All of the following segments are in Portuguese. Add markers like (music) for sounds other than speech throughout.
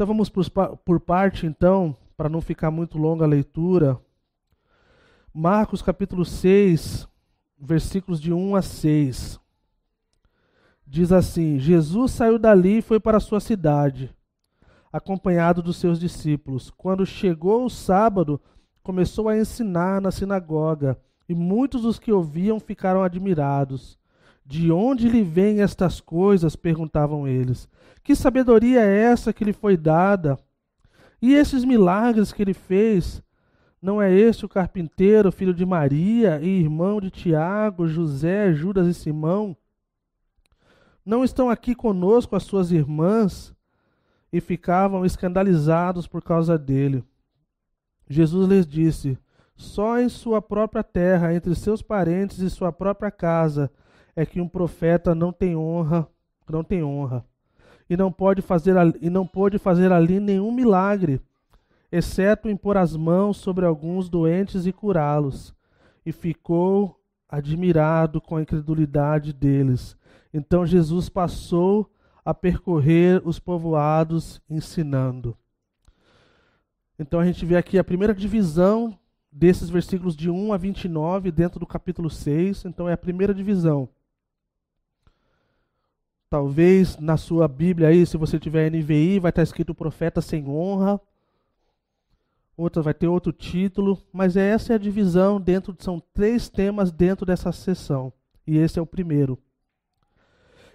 Então vamos por, por parte, então, para não ficar muito longa a leitura. Marcos capítulo 6, versículos de 1 a 6. Diz assim: Jesus saiu dali e foi para a sua cidade, acompanhado dos seus discípulos. Quando chegou o sábado, começou a ensinar na sinagoga, e muitos dos que ouviam ficaram admirados de onde lhe vêm estas coisas? perguntavam eles. Que sabedoria é essa que lhe foi dada? E esses milagres que ele fez? Não é este o carpinteiro, filho de Maria e irmão de Tiago, José, Judas e Simão? Não estão aqui conosco as suas irmãs? E ficavam escandalizados por causa dele. Jesus lhes disse: Só em sua própria terra, entre seus parentes e sua própria casa, é que um profeta não tem honra, não tem honra, e não pode fazer e não pôde fazer ali nenhum milagre, exceto impor as mãos sobre alguns doentes e curá-los. E ficou admirado com a incredulidade deles. Então Jesus passou a percorrer os povoados ensinando. Então a gente vê aqui a primeira divisão desses versículos de 1 a 29 dentro do capítulo 6. Então é a primeira divisão. Talvez na sua Bíblia aí, se você tiver NVI, vai estar tá escrito profeta sem honra. Outra vai ter outro título, mas é, essa é a divisão dentro são três temas dentro dessa sessão, e esse é o primeiro.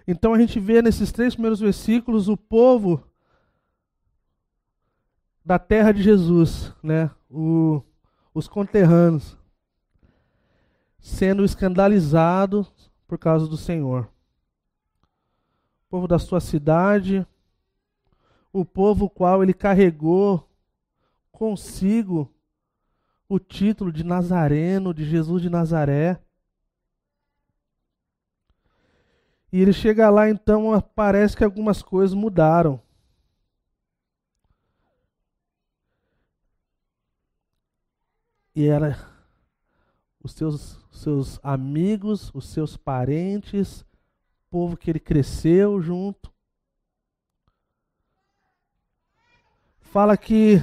Então a gente vê nesses três primeiros versículos o povo da terra de Jesus, né? O, os conterrâneos sendo escandalizados por causa do Senhor povo da sua cidade, o povo qual ele carregou consigo o título de Nazareno, de Jesus de Nazaré. E ele chega lá, então parece que algumas coisas mudaram. E era os seus, seus amigos, os seus parentes, povo que ele cresceu junto. Fala que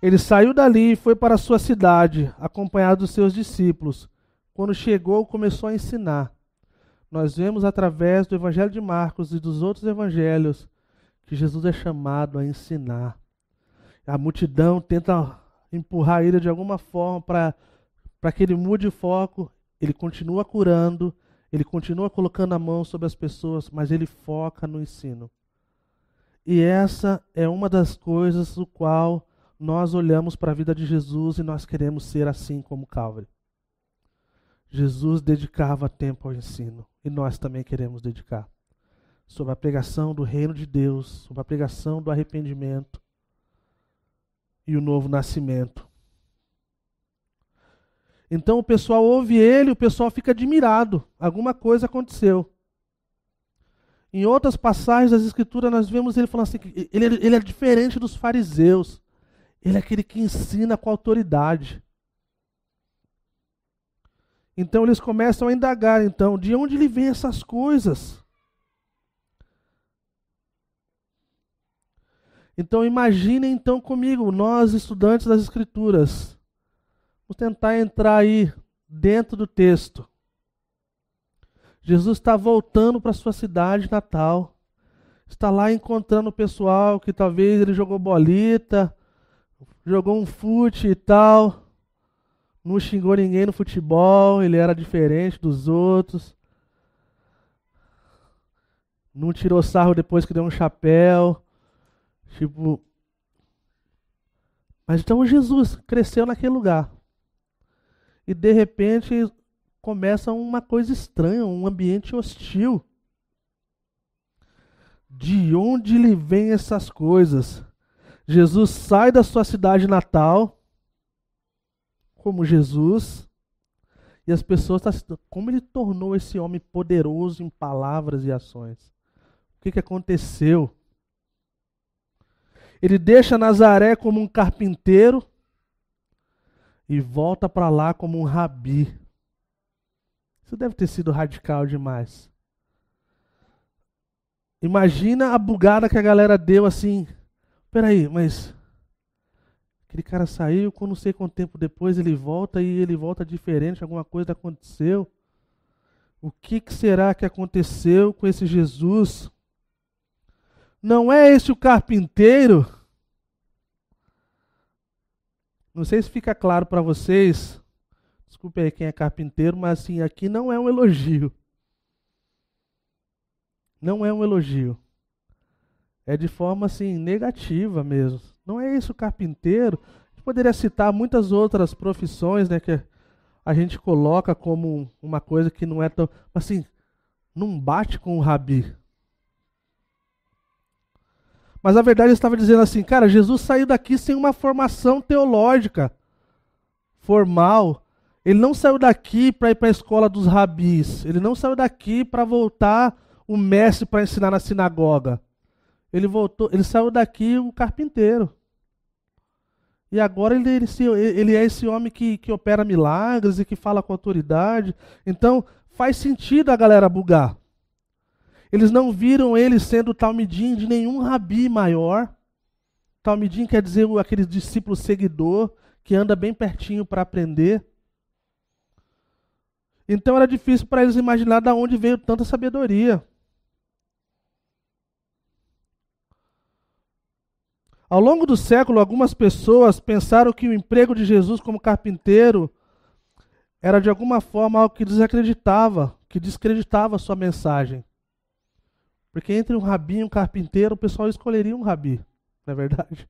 ele saiu dali e foi para a sua cidade, acompanhado dos seus discípulos. Quando chegou, começou a ensinar. Nós vemos através do Evangelho de Marcos e dos outros evangelhos que Jesus é chamado a ensinar. A multidão tenta empurrar ele de alguma forma para que ele mude o foco, ele continua curando, ele continua colocando a mão sobre as pessoas, mas ele foca no ensino. E essa é uma das coisas do qual nós olhamos para a vida de Jesus e nós queremos ser assim como Calvary. Jesus dedicava tempo ao ensino e nós também queremos dedicar. Sobre a pregação do reino de Deus, sobre a pregação do arrependimento e o novo nascimento. Então o pessoal ouve ele, o pessoal fica admirado. Alguma coisa aconteceu. Em outras passagens das Escrituras, nós vemos ele falando assim: ele, ele é diferente dos fariseus. Ele é aquele que ensina com autoridade. Então eles começam a indagar, então, de onde ele vem essas coisas? Então imaginem então comigo, nós estudantes das escrituras, Vamos tentar entrar aí dentro do texto. Jesus está voltando para sua cidade natal. Está lá encontrando o pessoal que talvez ele jogou bolita, jogou um fute e tal. Não xingou ninguém no futebol, ele era diferente dos outros. Não tirou sarro depois que deu um chapéu. Tipo. Mas então Jesus cresceu naquele lugar e de repente começa uma coisa estranha, um ambiente hostil. De onde lhe vêm essas coisas? Jesus sai da sua cidade natal, como Jesus, e as pessoas tá estão. Como ele tornou esse homem poderoso em palavras e ações? O que, que aconteceu? Ele deixa Nazaré como um carpinteiro e volta para lá como um rabi. Isso deve ter sido radical demais. Imagina a bugada que a galera deu assim. Peraí, mas aquele cara saiu, com não sei quanto tempo depois ele volta e ele volta diferente, alguma coisa aconteceu. O que, que será que aconteceu com esse Jesus? Não é esse o carpinteiro? Não sei se fica claro para vocês, desculpe aí quem é carpinteiro, mas assim, aqui não é um elogio. Não é um elogio. É de forma assim negativa mesmo. Não é isso carpinteiro. A gente poderia citar muitas outras profissões, né, que a gente coloca como uma coisa que não é tão, assim, não bate com o rabi. Mas a verdade estava dizendo assim, cara, Jesus saiu daqui sem uma formação teológica formal. Ele não saiu daqui para ir para a escola dos rabis. Ele não saiu daqui para voltar o mestre para ensinar na sinagoga. Ele voltou, ele saiu daqui um carpinteiro. E agora ele, é ele, ele é esse homem que, que opera milagres e que fala com autoridade. Então faz sentido a galera bugar. Eles não viram ele sendo talmidim de nenhum rabi maior. Talmidim quer dizer aquele discípulo seguidor que anda bem pertinho para aprender. Então era difícil para eles imaginar de onde veio tanta sabedoria. Ao longo do século, algumas pessoas pensaram que o emprego de Jesus como carpinteiro era de alguma forma algo que desacreditava, que descreditava sua mensagem. Porque entre um rabinho e um carpinteiro, o pessoal escolheria um rabi, não é verdade?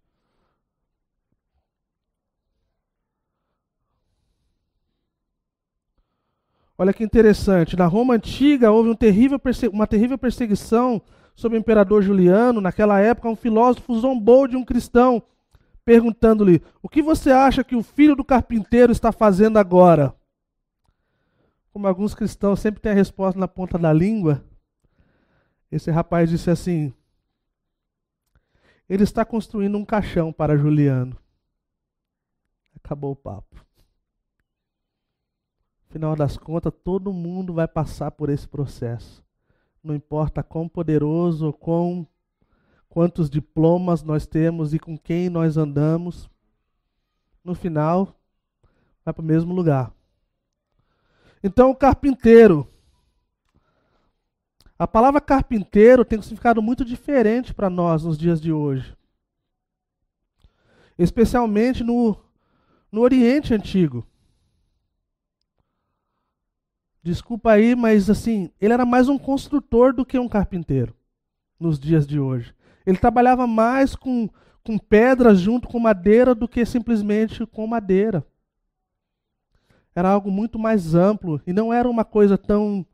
Olha que interessante, na Roma antiga houve um terrível uma terrível perseguição sobre o imperador Juliano. Naquela época, um filósofo zombou de um cristão, perguntando-lhe: O que você acha que o filho do carpinteiro está fazendo agora? Como alguns cristãos sempre têm a resposta na ponta da língua, esse rapaz disse assim: Ele está construindo um caixão para Juliano. Acabou o papo. Final das contas, todo mundo vai passar por esse processo. Não importa quão poderoso, quão quantos diplomas nós temos e com quem nós andamos, no final vai para o mesmo lugar. Então o carpinteiro a palavra carpinteiro tem um significado muito diferente para nós nos dias de hoje. Especialmente no, no Oriente Antigo. Desculpa aí, mas assim, ele era mais um construtor do que um carpinteiro nos dias de hoje. Ele trabalhava mais com, com pedras junto com madeira do que simplesmente com madeira. Era algo muito mais amplo e não era uma coisa tão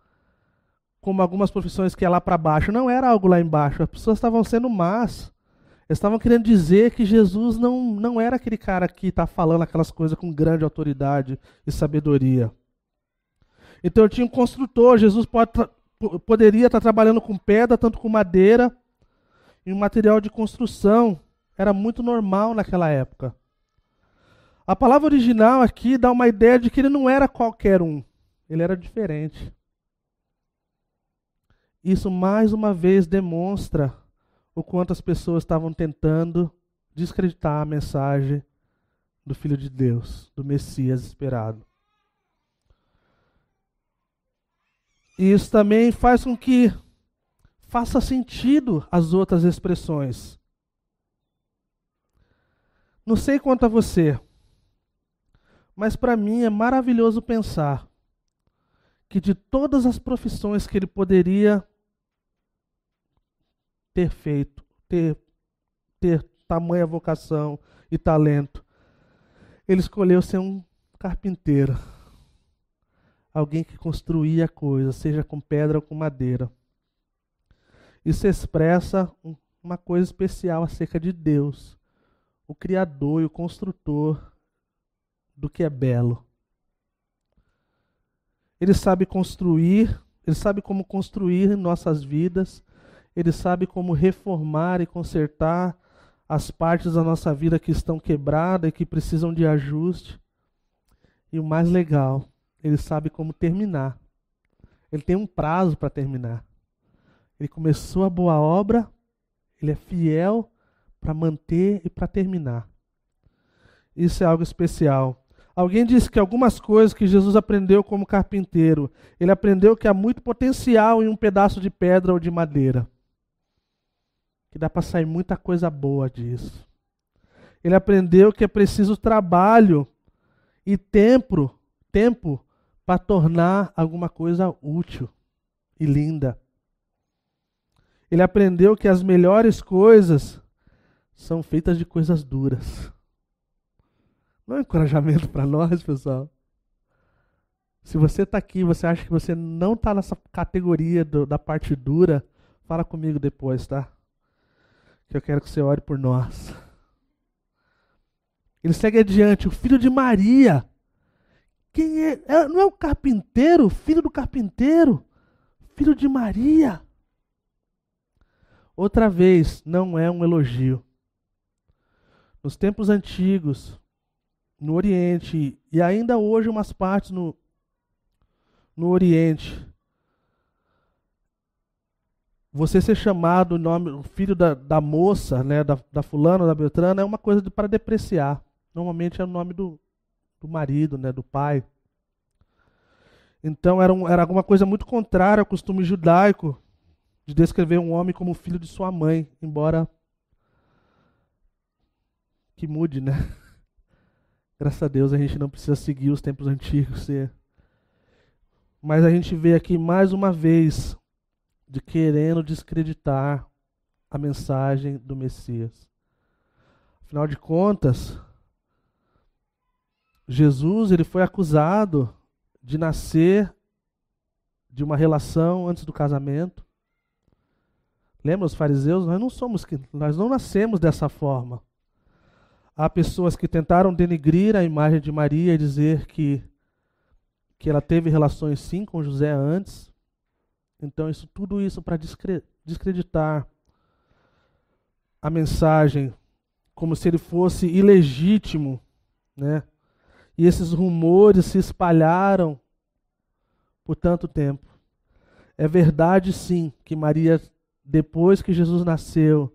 como algumas profissões que é lá para baixo. Não era algo lá embaixo. As pessoas estavam sendo más. estavam querendo dizer que Jesus não, não era aquele cara que está falando aquelas coisas com grande autoridade e sabedoria. Então eu tinha um construtor, Jesus pode, poderia estar tá trabalhando com pedra, tanto com madeira, e um material de construção. Era muito normal naquela época. A palavra original aqui dá uma ideia de que ele não era qualquer um, ele era diferente. Isso mais uma vez demonstra o quanto as pessoas estavam tentando descreditar a mensagem do Filho de Deus, do Messias esperado. E isso também faz com que faça sentido as outras expressões. Não sei quanto a você, mas para mim é maravilhoso pensar que de todas as profissões que ele poderia ter feito, ter, ter tamanha vocação e talento. Ele escolheu ser um carpinteiro, alguém que construía coisas, seja com pedra ou com madeira. Isso expressa uma coisa especial acerca de Deus, o Criador e o Construtor do que é belo. Ele sabe construir, ele sabe como construir nossas vidas ele sabe como reformar e consertar as partes da nossa vida que estão quebradas e que precisam de ajuste. E o mais legal, ele sabe como terminar. Ele tem um prazo para terminar. Ele começou a boa obra, ele é fiel para manter e para terminar. Isso é algo especial. Alguém disse que algumas coisas que Jesus aprendeu como carpinteiro, ele aprendeu que há muito potencial em um pedaço de pedra ou de madeira que dá para sair muita coisa boa disso. Ele aprendeu que é preciso trabalho e tempo, tempo para tornar alguma coisa útil e linda. Ele aprendeu que as melhores coisas são feitas de coisas duras. Não é um encorajamento para nós, pessoal. Se você está aqui, você acha que você não está nessa categoria do, da parte dura, fala comigo depois, tá? que eu quero que você ore por nós. Ele segue adiante, o filho de Maria. Quem é? é não é o carpinteiro, filho do carpinteiro, filho de Maria. Outra vez, não é um elogio. Nos tempos antigos, no Oriente e ainda hoje umas partes no, no Oriente, você ser chamado o nome, filho da, da moça, né, da, da fulana, da beltrana, é uma coisa de, para depreciar. Normalmente é o nome do, do marido, né, do pai. Então era, um, era alguma coisa muito contrária ao costume judaico de descrever um homem como filho de sua mãe, embora que mude, né? (laughs) Graças a Deus a gente não precisa seguir os tempos antigos. Mas a gente vê aqui mais uma vez de querendo descreditar a mensagem do Messias. Afinal de contas, Jesus ele foi acusado de nascer de uma relação antes do casamento. Lembra os fariseus? Nós não somos nós não nascemos dessa forma. Há pessoas que tentaram denegrir a imagem de Maria e dizer que que ela teve relações sim com José antes, então, isso, tudo isso para descreditar a mensagem como se ele fosse ilegítimo, né? E esses rumores se espalharam por tanto tempo. É verdade, sim, que Maria, depois que Jesus nasceu,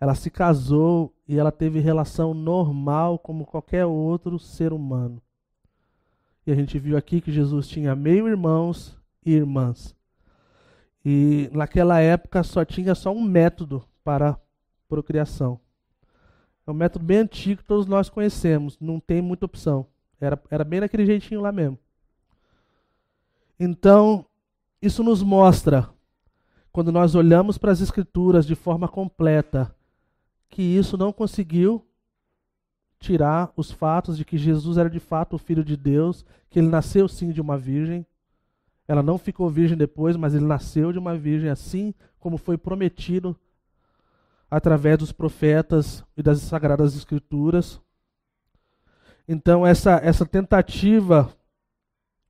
ela se casou e ela teve relação normal como qualquer outro ser humano. E a gente viu aqui que Jesus tinha meio-irmãos e irmãs. E naquela época só tinha só um método para procriação. É um método bem antigo que todos nós conhecemos, não tem muita opção. Era, era bem daquele jeitinho lá mesmo. Então, isso nos mostra, quando nós olhamos para as Escrituras de forma completa, que isso não conseguiu tirar os fatos de que Jesus era de fato o Filho de Deus, que ele nasceu sim de uma virgem, ela não ficou virgem depois, mas ele nasceu de uma virgem, assim como foi prometido através dos profetas e das sagradas escrituras. Então essa essa tentativa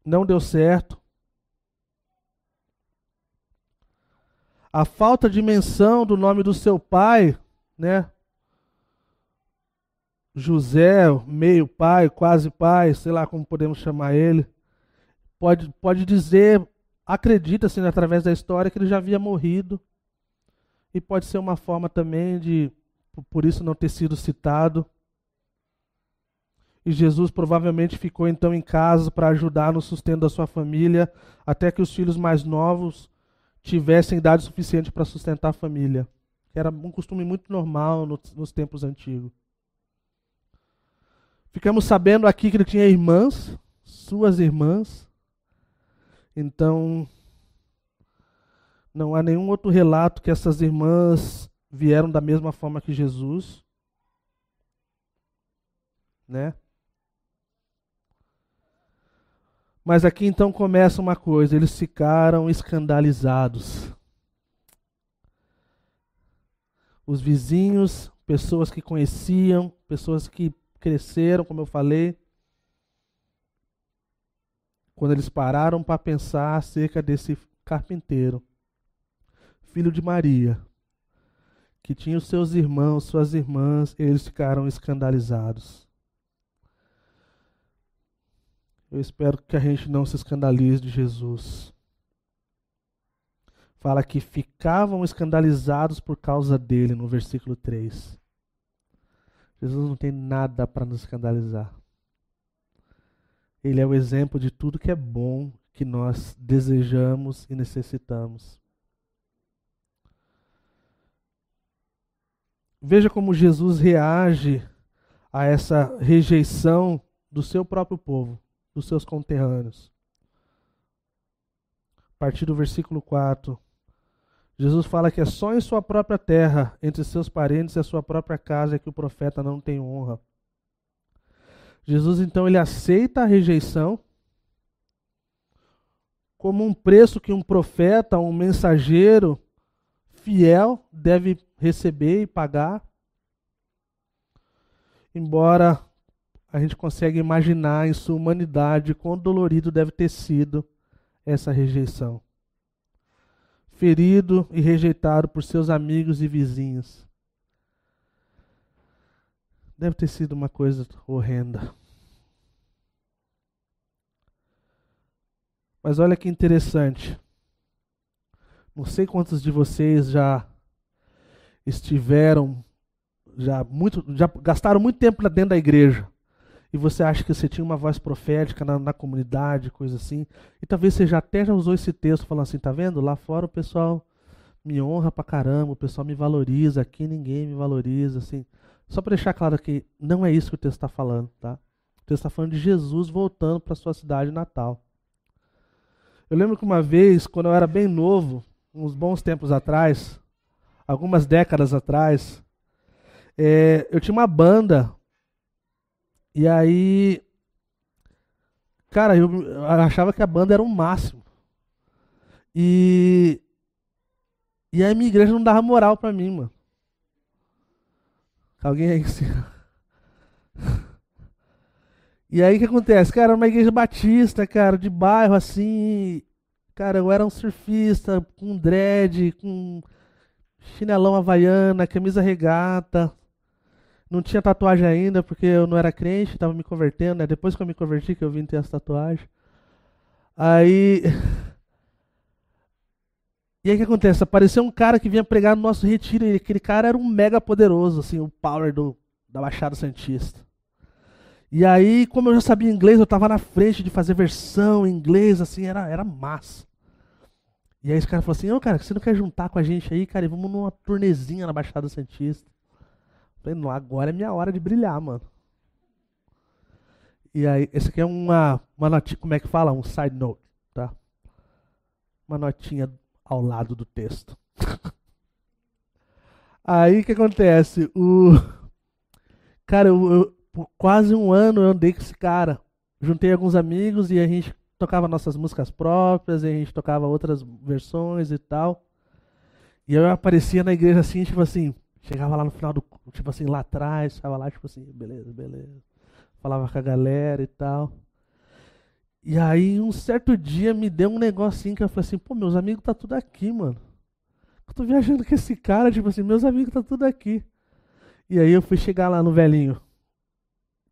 não deu certo. A falta de menção do nome do seu pai, né? José, meio pai, quase pai, sei lá como podemos chamar ele. Pode, pode dizer, acredita-se assim, através da história que ele já havia morrido. E pode ser uma forma também de, por isso, não ter sido citado. E Jesus provavelmente ficou então em casa para ajudar no sustento da sua família, até que os filhos mais novos tivessem idade suficiente para sustentar a família. Era um costume muito normal nos tempos antigos. Ficamos sabendo aqui que ele tinha irmãs, suas irmãs, então, não há nenhum outro relato que essas irmãs vieram da mesma forma que Jesus. Né? Mas aqui então começa uma coisa: eles ficaram escandalizados. Os vizinhos, pessoas que conheciam, pessoas que cresceram, como eu falei, quando eles pararam para pensar acerca desse carpinteiro, filho de Maria, que tinha os seus irmãos, suas irmãs, eles ficaram escandalizados. Eu espero que a gente não se escandalize de Jesus. Fala que ficavam escandalizados por causa dele, no versículo 3. Jesus não tem nada para nos escandalizar. Ele é o exemplo de tudo que é bom que nós desejamos e necessitamos. Veja como Jesus reage a essa rejeição do seu próprio povo, dos seus conterrâneos. A partir do versículo 4, Jesus fala que é só em sua própria terra, entre seus parentes e a sua própria casa, é que o profeta não tem honra. Jesus então ele aceita a rejeição como um preço que um profeta, um mensageiro fiel deve receber e pagar. Embora a gente consiga imaginar em sua humanidade quão dolorido deve ter sido essa rejeição. Ferido e rejeitado por seus amigos e vizinhos, Deve ter sido uma coisa horrenda. Mas olha que interessante. Não sei quantos de vocês já estiveram, já muito, já gastaram muito tempo lá dentro da igreja. E você acha que você tinha uma voz profética na, na comunidade, coisa assim. E talvez você já até já usou esse texto falando assim, tá vendo? Lá fora o pessoal me honra pra caramba, o pessoal me valoriza, aqui ninguém me valoriza, assim. Só para deixar claro que não é isso que o texto está falando, tá? O texto está falando de Jesus voltando para sua cidade natal. Eu lembro que uma vez, quando eu era bem novo, uns bons tempos atrás, algumas décadas atrás, é, eu tinha uma banda. E aí. Cara, eu achava que a banda era o máximo. E. E aí minha igreja não dava moral para mim, mano. Alguém aí E aí o que acontece? Cara, era é uma igreja batista, cara, de bairro assim. Cara, eu era um surfista com dread, com chinelão havaiana, camisa regata. Não tinha tatuagem ainda, porque eu não era crente, tava me convertendo, né? Depois que eu me converti, que eu vim ter essa tatuagem. Aí. E aí o que acontece? Apareceu um cara que vinha pregar no nosso retiro, e aquele cara era um mega poderoso, assim, o power do, da Baixada Santista. E aí, como eu já sabia inglês, eu estava na frente de fazer versão em inglês, assim, era, era massa. E aí esse cara falou assim, ô cara, você não quer juntar com a gente aí, cara, e vamos numa turnezinha na Baixada Santista. Eu falei, não, agora é minha hora de brilhar, mano. E aí, esse aqui é uma, uma notinha, como é que fala? Um side note, tá? Uma notinha ao lado do texto. (laughs) Aí o que acontece? O cara, eu, eu, por quase um ano eu andei com esse cara. Juntei alguns amigos e a gente tocava nossas músicas próprias, e a gente tocava outras versões e tal. E eu aparecia na igreja assim, tipo assim, chegava lá no final do, tipo assim, lá atrás, ficava lá, tipo assim, beleza, beleza. Falava com a galera e tal. E aí, um certo dia, me deu um negocinho que eu falei assim, pô, meus amigos tá tudo aqui, mano. Eu tô viajando com esse cara, tipo assim, meus amigos tá tudo aqui. E aí eu fui chegar lá no velhinho,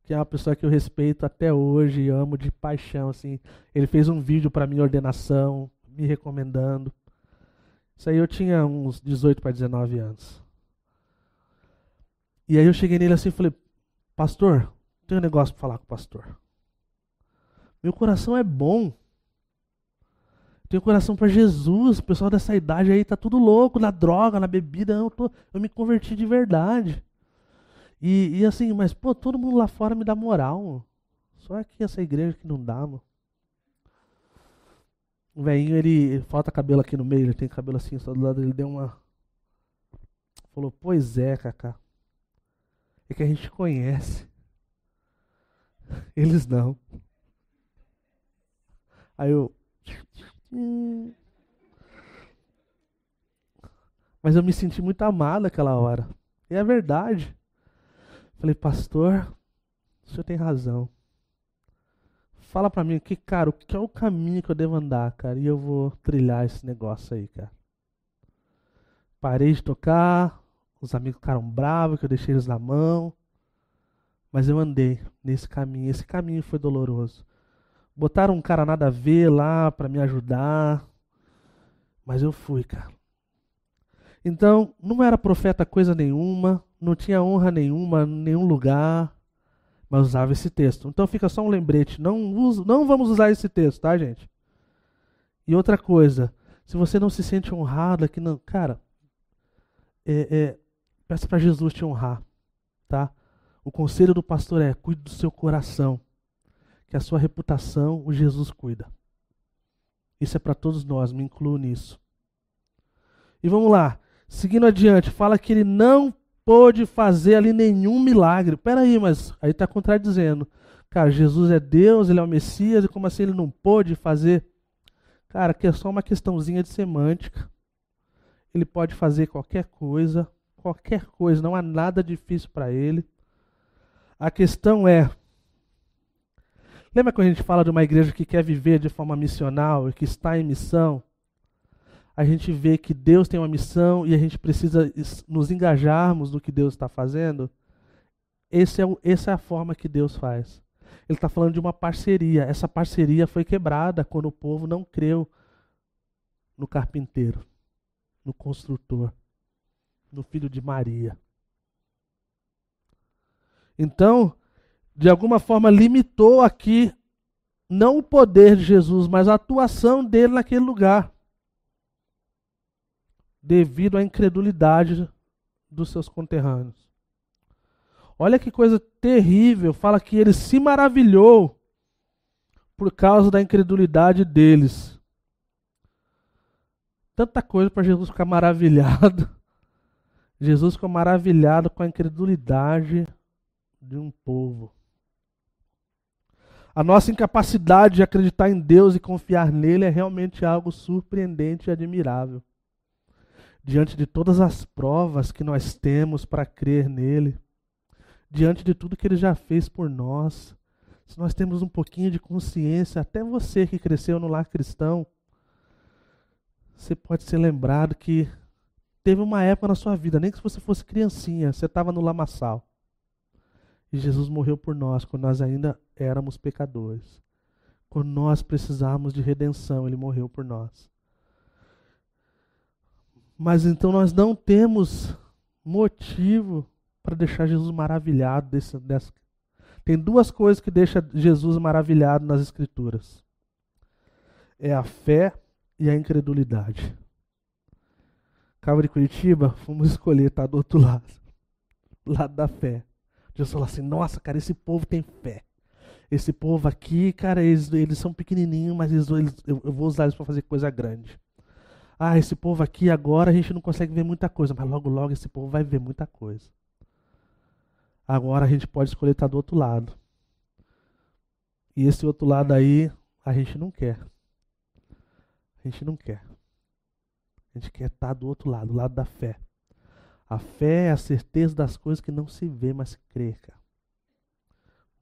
que é uma pessoa que eu respeito até hoje, amo de paixão, assim. Ele fez um vídeo para minha ordenação, me recomendando. Isso aí eu tinha uns 18 para 19 anos. E aí eu cheguei nele assim e falei, pastor, tenho um negócio para falar com o pastor. Meu coração é bom. Tenho coração para Jesus. O pessoal dessa idade aí tá tudo louco na droga, na bebida. Eu, tô, eu me converti de verdade. E, e assim, mas pô, todo mundo lá fora me dá moral. Mano. Só aqui essa igreja que não dá, mano. O velhinho, ele falta cabelo aqui no meio, ele tem cabelo assim só do lado, ele deu uma. Falou, pois é, Cacá. É que a gente conhece. (laughs) Eles não. Aí eu. (laughs) Mas eu me senti muito amado aquela hora. E é verdade. Falei, pastor, o senhor tem razão. Fala para mim que, cara, o que é o caminho que eu devo andar, cara? E eu vou trilhar esse negócio aí, cara. Parei de tocar, os amigos ficaram bravos que eu deixei eles na mão. Mas eu andei nesse caminho. Esse caminho foi doloroso. Botaram um cara nada a ver lá para me ajudar. Mas eu fui, cara. Então, não era profeta coisa nenhuma, não tinha honra nenhuma, nenhum lugar, mas usava esse texto. Então fica só um lembrete, não, uso, não vamos usar esse texto, tá, gente? E outra coisa, se você não se sente honrado aqui, não, cara, é, é, peça para Jesus te honrar, tá? O conselho do pastor é: cuide do seu coração que a sua reputação o Jesus cuida. Isso é para todos nós, me incluo nisso. E vamos lá, seguindo adiante, fala que ele não pôde fazer ali nenhum milagre. Peraí, mas aí está contradizendo. Cara, Jesus é Deus, ele é o Messias, e como assim ele não pôde fazer? Cara, que é só uma questãozinha de semântica. Ele pode fazer qualquer coisa, qualquer coisa, não há nada difícil para ele. A questão é Lembra quando a gente fala de uma igreja que quer viver de forma missional e que está em missão? A gente vê que Deus tem uma missão e a gente precisa nos engajarmos no que Deus está fazendo. Esse é essa é a forma que Deus faz. Ele está falando de uma parceria. Essa parceria foi quebrada quando o povo não creu no carpinteiro, no construtor, no filho de Maria. Então, de alguma forma limitou aqui não o poder de Jesus, mas a atuação dele naquele lugar, devido à incredulidade dos seus conterrâneos. Olha que coisa terrível, fala que ele se maravilhou por causa da incredulidade deles. Tanta coisa para Jesus ficar maravilhado. (laughs) Jesus ficou maravilhado com a incredulidade de um povo. A nossa incapacidade de acreditar em Deus e confiar nele é realmente algo surpreendente e admirável. Diante de todas as provas que nós temos para crer nele, diante de tudo que ele já fez por nós, se nós temos um pouquinho de consciência, até você que cresceu no lar cristão, você pode ser lembrado que teve uma época na sua vida, nem que você fosse criancinha, você estava no lamaçal. E Jesus morreu por nós quando nós ainda éramos pecadores. Quando nós precisávamos de redenção, ele morreu por nós. Mas então nós não temos motivo para deixar Jesus maravilhado desse, Tem duas coisas que deixam Jesus maravilhado nas Escrituras: é a fé e a incredulidade. Cabo de Curitiba, fomos escolher, estar tá do outro (laughs) lado, lado da fé. Jesus falou assim: nossa, cara, esse povo tem fé. Esse povo aqui, cara, eles, eles são pequenininhos, mas eles, eles, eu, eu vou usar eles para fazer coisa grande. Ah, esse povo aqui agora a gente não consegue ver muita coisa, mas logo, logo esse povo vai ver muita coisa. Agora a gente pode escolher estar tá do outro lado. E esse outro lado aí, a gente não quer. A gente não quer. A gente quer estar tá do outro lado, do lado da fé. A fé é a certeza das coisas que não se vê, mas crê, cara.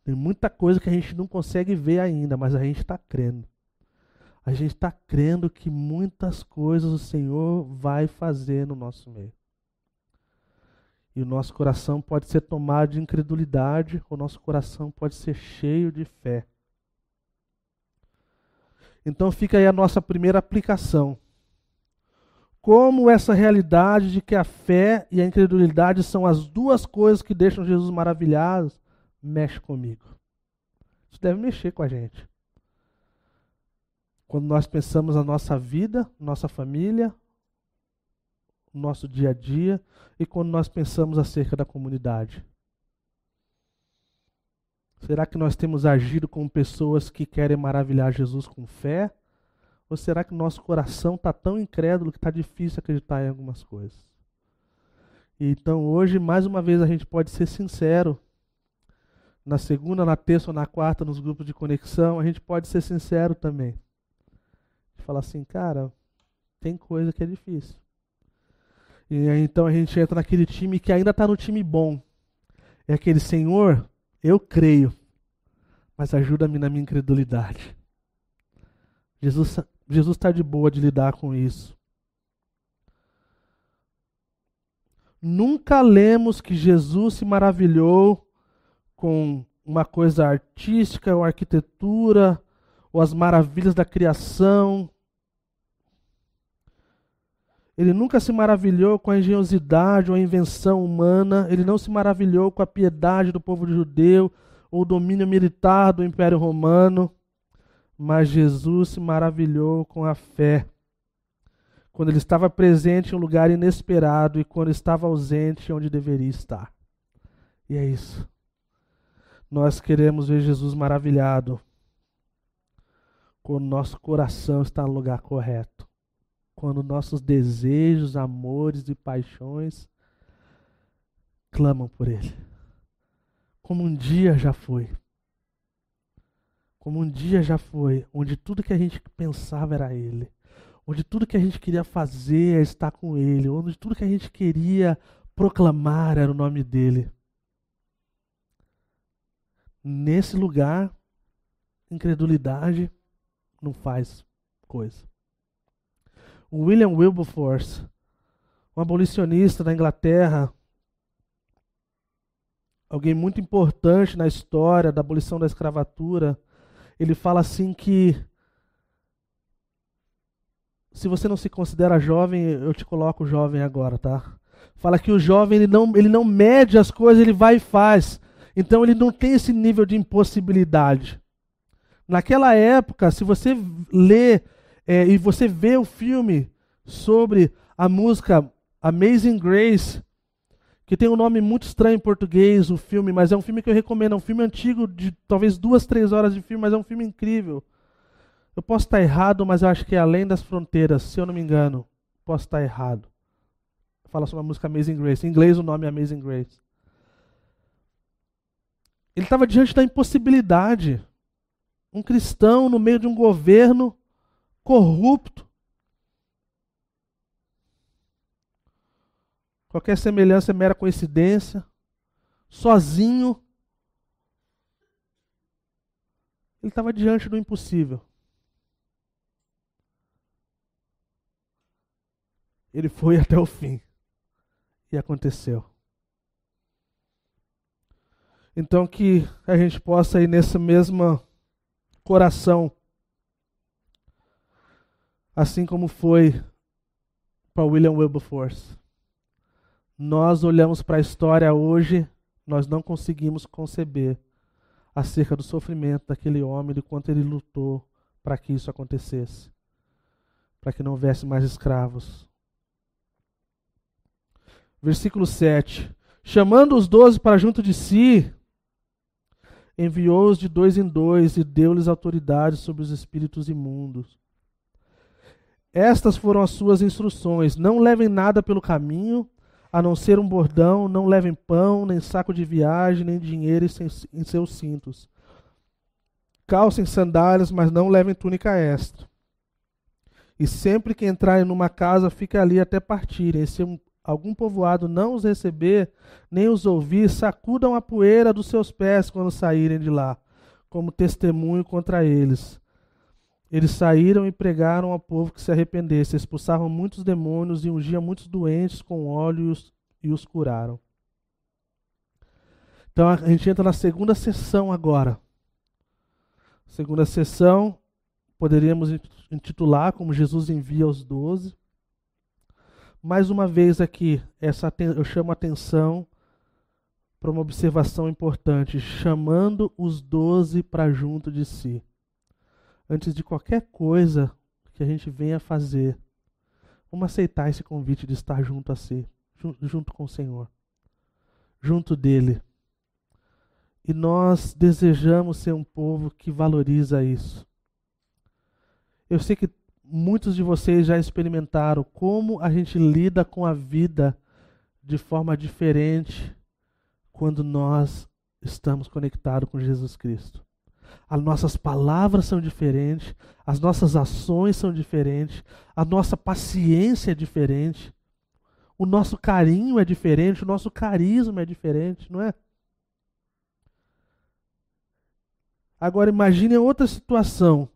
Tem muita coisa que a gente não consegue ver ainda, mas a gente está crendo. A gente está crendo que muitas coisas o Senhor vai fazer no nosso meio. E o nosso coração pode ser tomado de incredulidade, o nosso coração pode ser cheio de fé. Então fica aí a nossa primeira aplicação como essa realidade de que a fé e a incredulidade são as duas coisas que deixam Jesus maravilhado mexe comigo. Isso deve mexer com a gente. Quando nós pensamos na nossa vida, nossa família, nosso dia a dia e quando nós pensamos acerca da comunidade. Será que nós temos agido como pessoas que querem maravilhar Jesus com fé ou será que o nosso coração está tão incrédulo que está difícil acreditar em algumas coisas? Então hoje, mais uma vez, a gente pode ser sincero. Na segunda, na terça ou na quarta, nos grupos de conexão, a gente pode ser sincero também. Falar assim, cara, tem coisa que é difícil. E aí, então a gente entra naquele time que ainda está no time bom. É aquele Senhor, eu creio, mas ajuda-me na minha incredulidade. Jesus Jesus está de boa de lidar com isso. Nunca lemos que Jesus se maravilhou com uma coisa artística ou arquitetura ou as maravilhas da criação. Ele nunca se maravilhou com a engenhosidade ou a invenção humana, ele não se maravilhou com a piedade do povo judeu ou o domínio militar do Império Romano mas Jesus se maravilhou com a fé. Quando ele estava presente em um lugar inesperado e quando estava ausente onde deveria estar. E é isso. Nós queremos ver Jesus maravilhado quando nosso coração está no lugar correto, quando nossos desejos, amores e paixões clamam por Ele, como um dia já foi como um dia já foi, onde tudo que a gente pensava era Ele, onde tudo que a gente queria fazer é estar com Ele, onde tudo que a gente queria proclamar era o nome dEle. Nesse lugar, incredulidade não faz coisa. O William Wilberforce, um abolicionista da Inglaterra, alguém muito importante na história da abolição da escravatura, ele fala assim que se você não se considera jovem, eu te coloco jovem agora, tá? Fala que o jovem ele não, ele não mede as coisas, ele vai e faz. Então ele não tem esse nível de impossibilidade. Naquela época, se você lê é, e você vê o filme sobre a música Amazing Grace, que tem um nome muito estranho em português, o filme, mas é um filme que eu recomendo. É um filme antigo, de talvez duas, três horas de filme, mas é um filme incrível. Eu posso estar errado, mas eu acho que é Além das Fronteiras, se eu não me engano. Posso estar errado. Fala sobre a música Amazing Grace. Em inglês, o nome é Amazing Grace. Ele estava diante da impossibilidade. Um cristão no meio de um governo corrupto, Qualquer semelhança é mera coincidência. Sozinho. Ele estava diante do impossível. Ele foi até o fim. E aconteceu. Então que a gente possa ir nesse mesmo coração, assim como foi para William Wilberforce. Nós olhamos para a história hoje, nós não conseguimos conceber acerca do sofrimento daquele homem, do quanto ele lutou para que isso acontecesse, para que não houvesse mais escravos. Versículo 7. Chamando os doze para junto de si, enviou-os de dois em dois e deu-lhes autoridade sobre os espíritos imundos. Estas foram as suas instruções: não levem nada pelo caminho, a não ser um bordão, não levem pão, nem saco de viagem, nem dinheiro em seus cintos. Calcem sandálias, mas não levem túnica extra. E sempre que entrarem numa casa, fiquem ali até partirem. Se algum povoado não os receber, nem os ouvir, sacudam a poeira dos seus pés quando saírem de lá, como testemunho contra eles. Eles saíram e pregaram ao povo que se arrependesse, expulsavam muitos demônios e ungiam muitos doentes com óleos e os, e os curaram. Então a gente entra na segunda sessão agora. Segunda sessão, poderíamos intitular como Jesus envia os doze. Mais uma vez aqui, essa eu chamo a atenção para uma observação importante, chamando os doze para junto de si antes de qualquer coisa que a gente venha fazer, vamos aceitar esse convite de estar junto a si, junto com o Senhor, junto dele. E nós desejamos ser um povo que valoriza isso. Eu sei que muitos de vocês já experimentaram como a gente lida com a vida de forma diferente quando nós estamos conectados com Jesus Cristo. As nossas palavras são diferentes, as nossas ações são diferentes, a nossa paciência é diferente, o nosso carinho é diferente, o nosso carisma é diferente, não é? Agora imagine outra situação.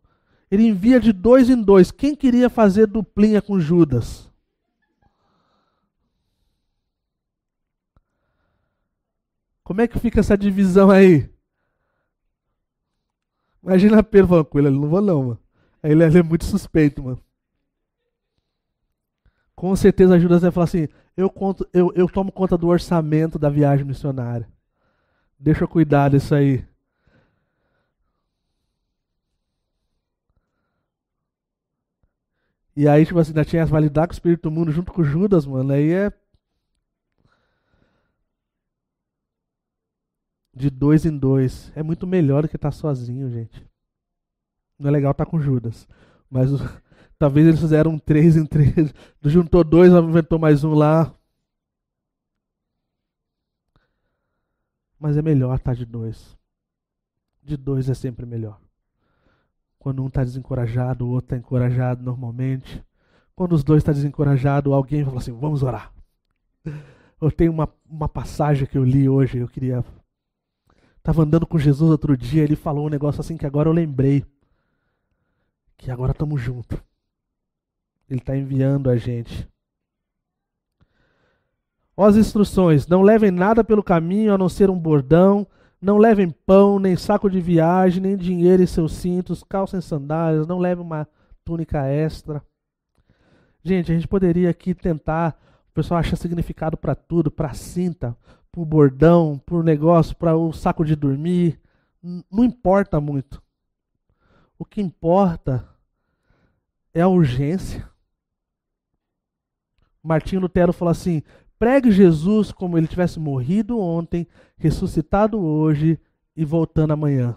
Ele envia de dois em dois. Quem queria fazer duplinha com Judas? Como é que fica essa divisão aí? Imagina Pedro falando com ele, ele não vou não, mano. Aí ele, ele é muito suspeito, mano. Com certeza Judas vai falar assim, eu, conto, eu, eu tomo conta do orçamento da viagem missionária. Deixa eu cuidar disso aí. E aí, tipo assim, ainda tinha as validar com o espírito do mundo junto com Judas, mano. Aí é de dois em dois. É muito melhor do que estar tá sozinho, gente. Não é legal estar tá com Judas. Mas (laughs) talvez eles fizeram um três em três. (laughs) Juntou dois, inventou mais um lá. Mas é melhor estar tá de dois. De dois é sempre melhor. Quando um está desencorajado, o outro está encorajado normalmente. Quando os dois estão tá desencorajados, alguém fala assim: vamos orar. (laughs) Eu tenho uma, uma passagem que eu li hoje, eu queria Estava andando com Jesus outro dia, ele falou um negócio assim que agora eu lembrei. Que agora estamos juntos. Ele está enviando a gente. Ó as instruções: não levem nada pelo caminho a não ser um bordão, não levem pão, nem saco de viagem, nem dinheiro em seus cintos, em sandálias, não levem uma túnica extra. Gente, a gente poderia aqui tentar. O pessoal acha significado para tudo, para cinta, por bordão, por negócio, para o saco de dormir, não importa muito. O que importa é a urgência. Martinho Lutero falou assim: pregue Jesus como ele tivesse morrido ontem, ressuscitado hoje e voltando amanhã.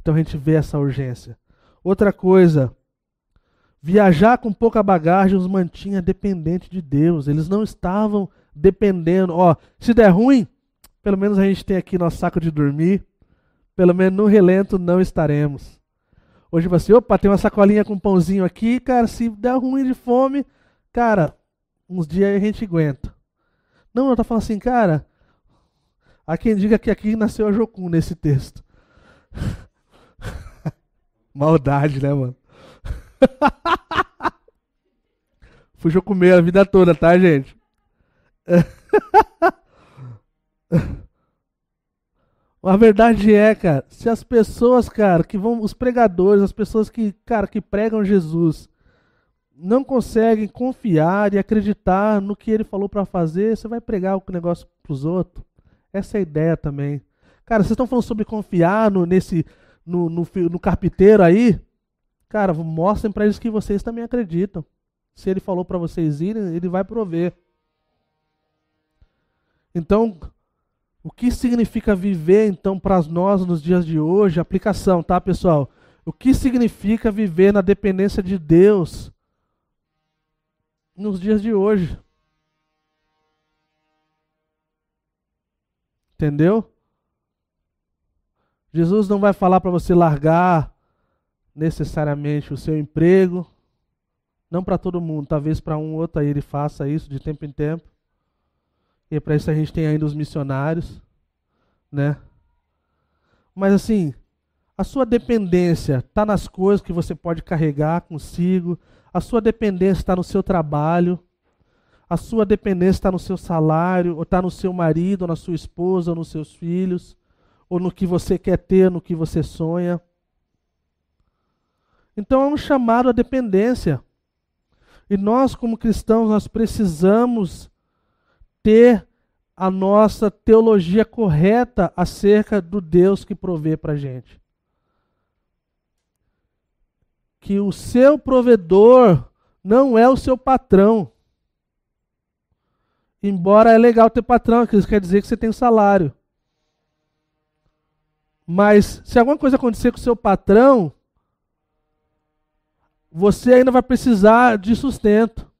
Então a gente vê essa urgência. Outra coisa, viajar com pouca bagagem os mantinha dependente de Deus. Eles não estavam dependendo, ó, se der ruim, pelo menos a gente tem aqui nosso saco de dormir, pelo menos no relento não estaremos. Hoje você, opa, tem uma sacolinha com pãozinho aqui, cara, se der ruim de fome, cara, uns dias a gente aguenta. Não, eu tô falando assim, cara, há quem diga que aqui nasceu a Jocum nesse texto. (laughs) Maldade, né, mano? (laughs) Fui comer a vida toda, tá, gente? (laughs) A verdade é, cara, se as pessoas, cara, que vão, os pregadores, as pessoas que, cara, que pregam Jesus, não conseguem confiar e acreditar no que ele falou para fazer, você vai pregar o negócio pros outros. Essa é a ideia também. Cara, vocês estão falando sobre confiar no, nesse, no, no, no carpinteiro aí? Cara, mostrem para eles que vocês também acreditam. Se ele falou para vocês irem, ele vai prover. Então, o que significa viver então para nós nos dias de hoje? Aplicação, tá, pessoal? O que significa viver na dependência de Deus nos dias de hoje? Entendeu? Jesus não vai falar para você largar necessariamente o seu emprego, não para todo mundo, talvez para um ou outro aí ele faça isso de tempo em tempo. E é para isso a gente tem ainda os missionários, né? Mas assim, a sua dependência está nas coisas que você pode carregar consigo, a sua dependência está no seu trabalho, a sua dependência está no seu salário, ou está no seu marido, ou na sua esposa, ou nos seus filhos, ou no que você quer ter, no que você sonha. Então é um chamado à dependência. E nós, como cristãos, nós precisamos ter a nossa teologia correta acerca do Deus que provê para a gente. Que o seu provedor não é o seu patrão. Embora é legal ter patrão, que isso quer dizer que você tem salário. Mas se alguma coisa acontecer com o seu patrão, você ainda vai precisar de sustento.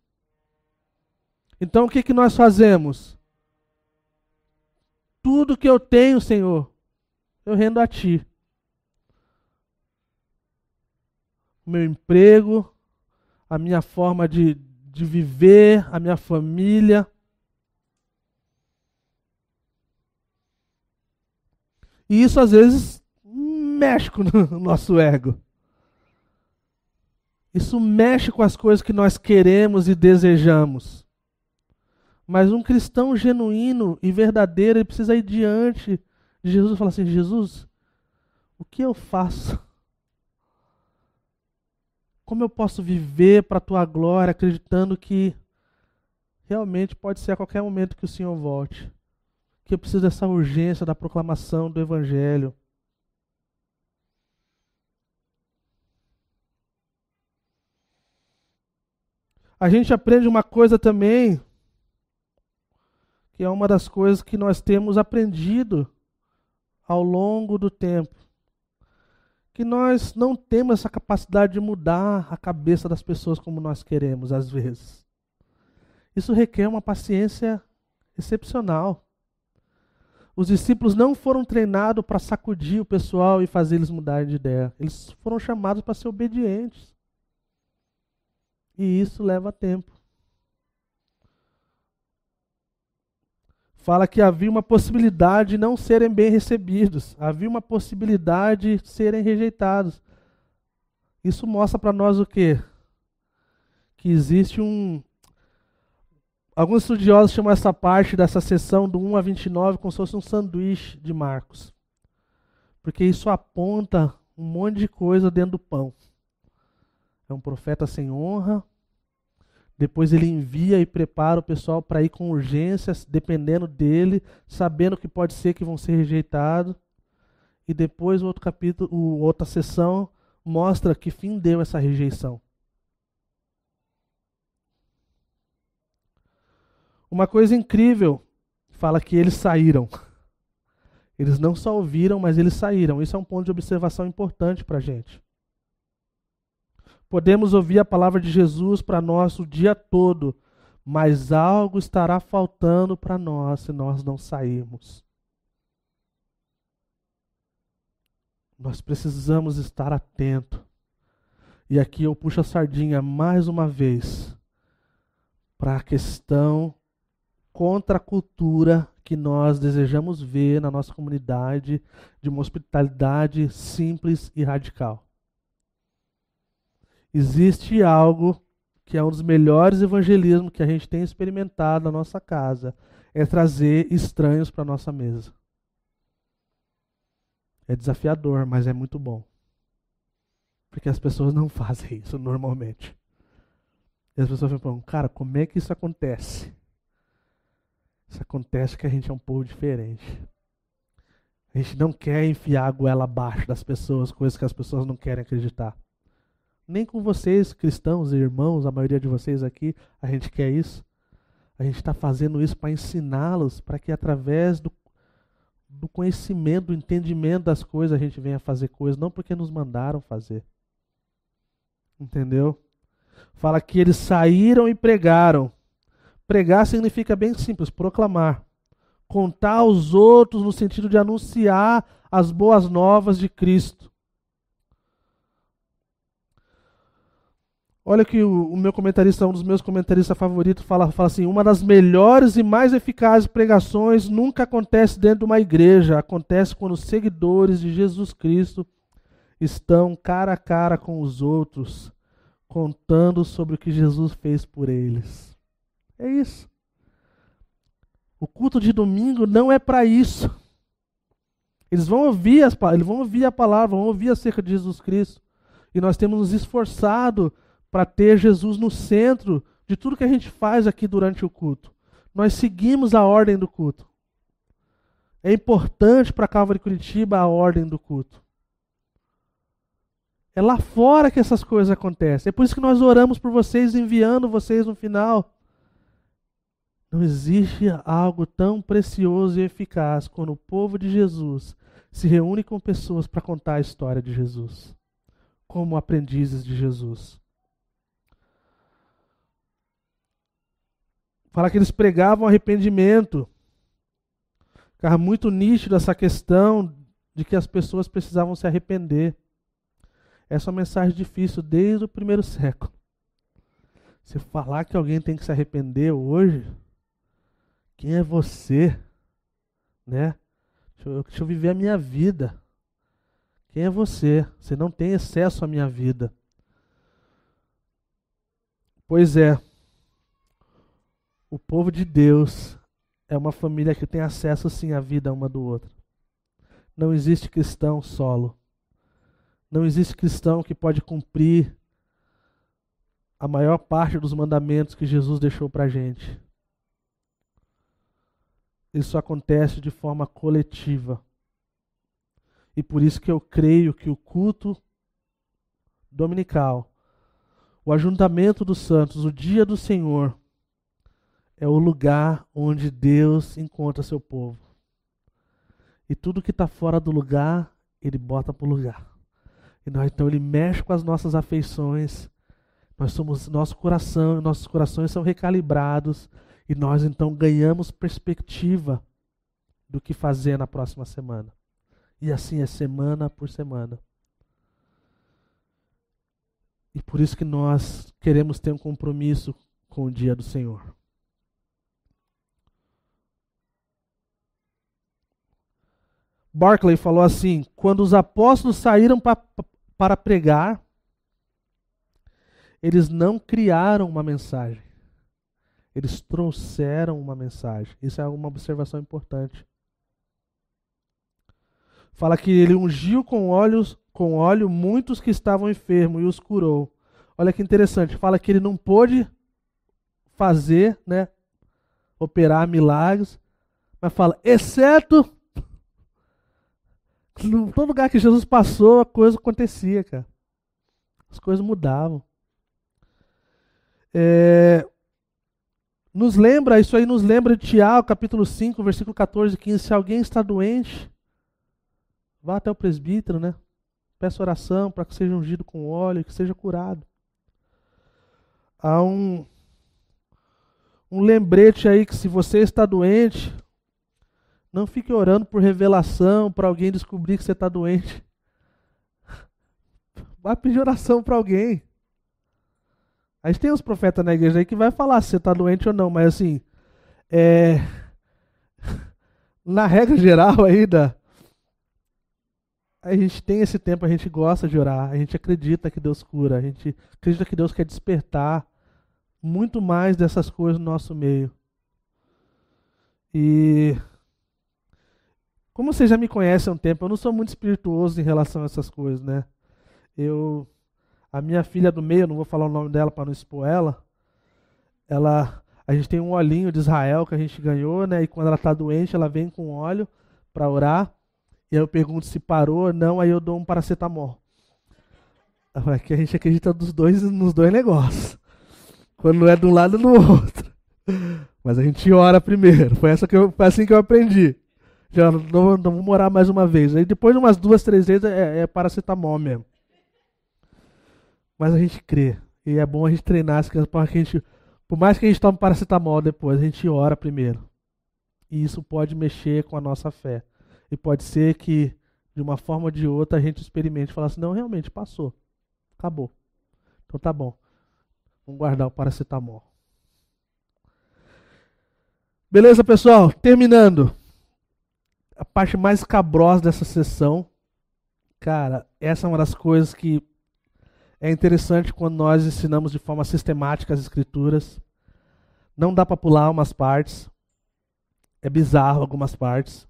Então o que, que nós fazemos? Tudo que eu tenho, Senhor, eu rendo a Ti. O meu emprego, a minha forma de, de viver, a minha família. E isso às vezes mexe com (laughs) o nosso ego. Isso mexe com as coisas que nós queremos e desejamos. Mas um cristão genuíno e verdadeiro, ele precisa ir diante de Jesus e falar assim: Jesus, o que eu faço? Como eu posso viver para a tua glória, acreditando que realmente pode ser a qualquer momento que o Senhor volte? Que eu preciso dessa urgência da proclamação do Evangelho. A gente aprende uma coisa também que é uma das coisas que nós temos aprendido ao longo do tempo. Que nós não temos essa capacidade de mudar a cabeça das pessoas como nós queremos, às vezes. Isso requer uma paciência excepcional. Os discípulos não foram treinados para sacudir o pessoal e fazer eles mudarem de ideia. Eles foram chamados para ser obedientes. E isso leva tempo. fala que havia uma possibilidade de não serem bem recebidos, havia uma possibilidade de serem rejeitados. Isso mostra para nós o quê? Que existe um. Alguns estudiosos chamam essa parte dessa sessão do 1 a 29 como se fosse um sanduíche de Marcos. Porque isso aponta um monte de coisa dentro do pão. É um profeta sem honra, depois ele envia e prepara o pessoal para ir com urgência, dependendo dele, sabendo que pode ser que vão ser rejeitados. E depois o outro capítulo, o, outra sessão mostra que fim deu essa rejeição. Uma coisa incrível fala que eles saíram. Eles não só ouviram, mas eles saíram. Isso é um ponto de observação importante para a gente. Podemos ouvir a palavra de Jesus para nós o dia todo, mas algo estará faltando para nós se nós não sairmos. Nós precisamos estar atento. E aqui eu puxo a sardinha mais uma vez para a questão contra a cultura que nós desejamos ver na nossa comunidade de uma hospitalidade simples e radical. Existe algo que é um dos melhores evangelismos que a gente tem experimentado na nossa casa, é trazer estranhos para nossa mesa. É desafiador, mas é muito bom. Porque as pessoas não (laughs) fazem isso normalmente. E as pessoas falam, cara, como é que isso acontece? Isso acontece que a gente é um povo diferente. A gente não quer enfiar a goela abaixo das pessoas, coisas que as pessoas não querem acreditar. Nem com vocês, cristãos e irmãos, a maioria de vocês aqui, a gente quer isso. A gente está fazendo isso para ensiná-los, para que através do, do conhecimento, do entendimento das coisas, a gente venha fazer coisas, não porque nos mandaram fazer. Entendeu? Fala que eles saíram e pregaram. Pregar significa bem simples, proclamar. Contar aos outros no sentido de anunciar as boas novas de Cristo. Olha que o, meu comentarista, um dos meus comentaristas favoritos, fala, fala assim: uma das melhores e mais eficazes pregações nunca acontece dentro de uma igreja, acontece quando os seguidores de Jesus Cristo estão cara a cara com os outros, contando sobre o que Jesus fez por eles. É isso. O culto de domingo não é para isso. Eles vão ouvir as eles vão ouvir a palavra, vão ouvir acerca de Jesus Cristo. E nós temos nos esforçado para ter Jesus no centro de tudo que a gente faz aqui durante o culto. Nós seguimos a ordem do culto. É importante para a Calvary Curitiba a ordem do culto. É lá fora que essas coisas acontecem. É por isso que nós oramos por vocês, enviando vocês no final. Não existe algo tão precioso e eficaz quando o povo de Jesus se reúne com pessoas para contar a história de Jesus, como aprendizes de Jesus. falar que eles pregavam arrependimento. Ficava muito nítido essa questão de que as pessoas precisavam se arrepender. Essa é uma mensagem difícil desde o primeiro século. Você falar que alguém tem que se arrepender hoje, quem é você? Né? Deixa eu, deixa eu viver a minha vida. Quem é você? Você não tem acesso à minha vida. Pois é o povo de Deus é uma família que tem acesso sim à vida uma do outro. Não existe cristão solo. Não existe cristão que pode cumprir a maior parte dos mandamentos que Jesus deixou para a gente. Isso acontece de forma coletiva. E por isso que eu creio que o culto dominical, o ajuntamento dos santos, o dia do Senhor, é o lugar onde Deus encontra seu povo. E tudo que está fora do lugar, ele bota para o lugar. E nós, então ele mexe com as nossas afeições. Nós somos nosso coração, nossos corações são recalibrados e nós então ganhamos perspectiva do que fazer na próxima semana. E assim é semana por semana. E por isso que nós queremos ter um compromisso com o dia do Senhor. Barclay falou assim: quando os apóstolos saíram pra, para pregar, eles não criaram uma mensagem, eles trouxeram uma mensagem. Isso é uma observação importante. Fala que ele ungiu com olhos, com óleo muitos que estavam enfermos e os curou. Olha que interessante. Fala que ele não pôde fazer, né, operar milagres, mas fala exceto em todo lugar que Jesus passou, a coisa acontecia, cara. As coisas mudavam. É, nos lembra, isso aí nos lembra de Tiago, capítulo 5, versículo 14 e 15. Se alguém está doente, vá até o presbítero, né? Peça oração para que seja ungido com óleo, que seja curado. Há um, um lembrete aí que se você está doente, não fique orando por revelação, para alguém descobrir que você está doente. (laughs) Vai pedir oração para alguém. A gente tem uns profetas na igreja aí que vai falar se você está doente ou não, mas assim, é... (laughs) na regra geral ainda, a gente tem esse tempo, a gente gosta de orar, a gente acredita que Deus cura, a gente acredita que Deus quer despertar muito mais dessas coisas no nosso meio. E como vocês já me conhecem há um tempo, eu não sou muito espirituoso em relação a essas coisas, né? Eu, a minha filha do meio, não vou falar o nome dela para não expor ela. Ela, a gente tem um olhinho de Israel que a gente ganhou, né? E quando ela está doente, ela vem com óleo para orar. E aí eu pergunto se parou ou não, aí eu dou um paracetamol. É que a gente acredita nos dois, nos dois negócios. Quando é de um lado, é do outro. Mas a gente ora primeiro. Foi, essa que eu, foi assim que eu aprendi. Já não, não, vou morar mais uma vez. Aí depois, umas duas, três vezes, é, é paracetamol mesmo. Mas a gente crê. E é bom a gente treinar as crianças para que a gente. Por mais que a gente tome paracetamol depois, a gente ora primeiro. E isso pode mexer com a nossa fé. E pode ser que, de uma forma ou de outra, a gente experimente e fale assim: não, realmente passou. Acabou. Então tá bom. Vamos guardar o paracetamol. Beleza, pessoal? Terminando a parte mais cabrosa dessa sessão, cara, essa é uma das coisas que é interessante quando nós ensinamos de forma sistemática as escrituras. Não dá para pular umas partes. É bizarro algumas partes.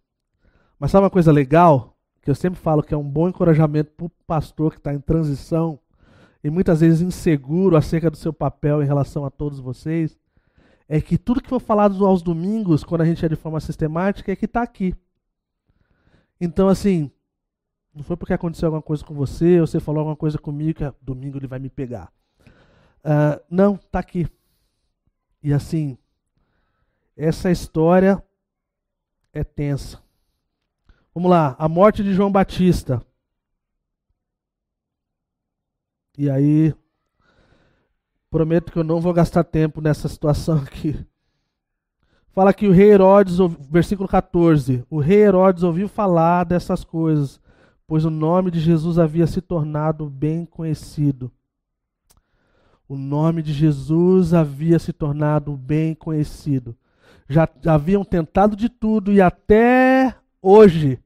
Mas sabe uma coisa legal? Que eu sempre falo que é um bom encorajamento para o pastor que está em transição e muitas vezes inseguro acerca do seu papel em relação a todos vocês. É que tudo que for falado aos domingos, quando a gente é de forma sistemática, é que está aqui. Então, assim, não foi porque aconteceu alguma coisa com você, ou você falou alguma coisa comigo, que ah, domingo ele vai me pegar. Uh, não, está aqui. E assim, essa história é tensa. Vamos lá, a morte de João Batista. E aí, prometo que eu não vou gastar tempo nessa situação (laughs) aqui. Fala que o rei Herodes, versículo 14, o rei Herodes ouviu falar dessas coisas, pois o nome de Jesus havia se tornado bem conhecido. O nome de Jesus havia se tornado bem conhecido. Já, já haviam tentado de tudo e até hoje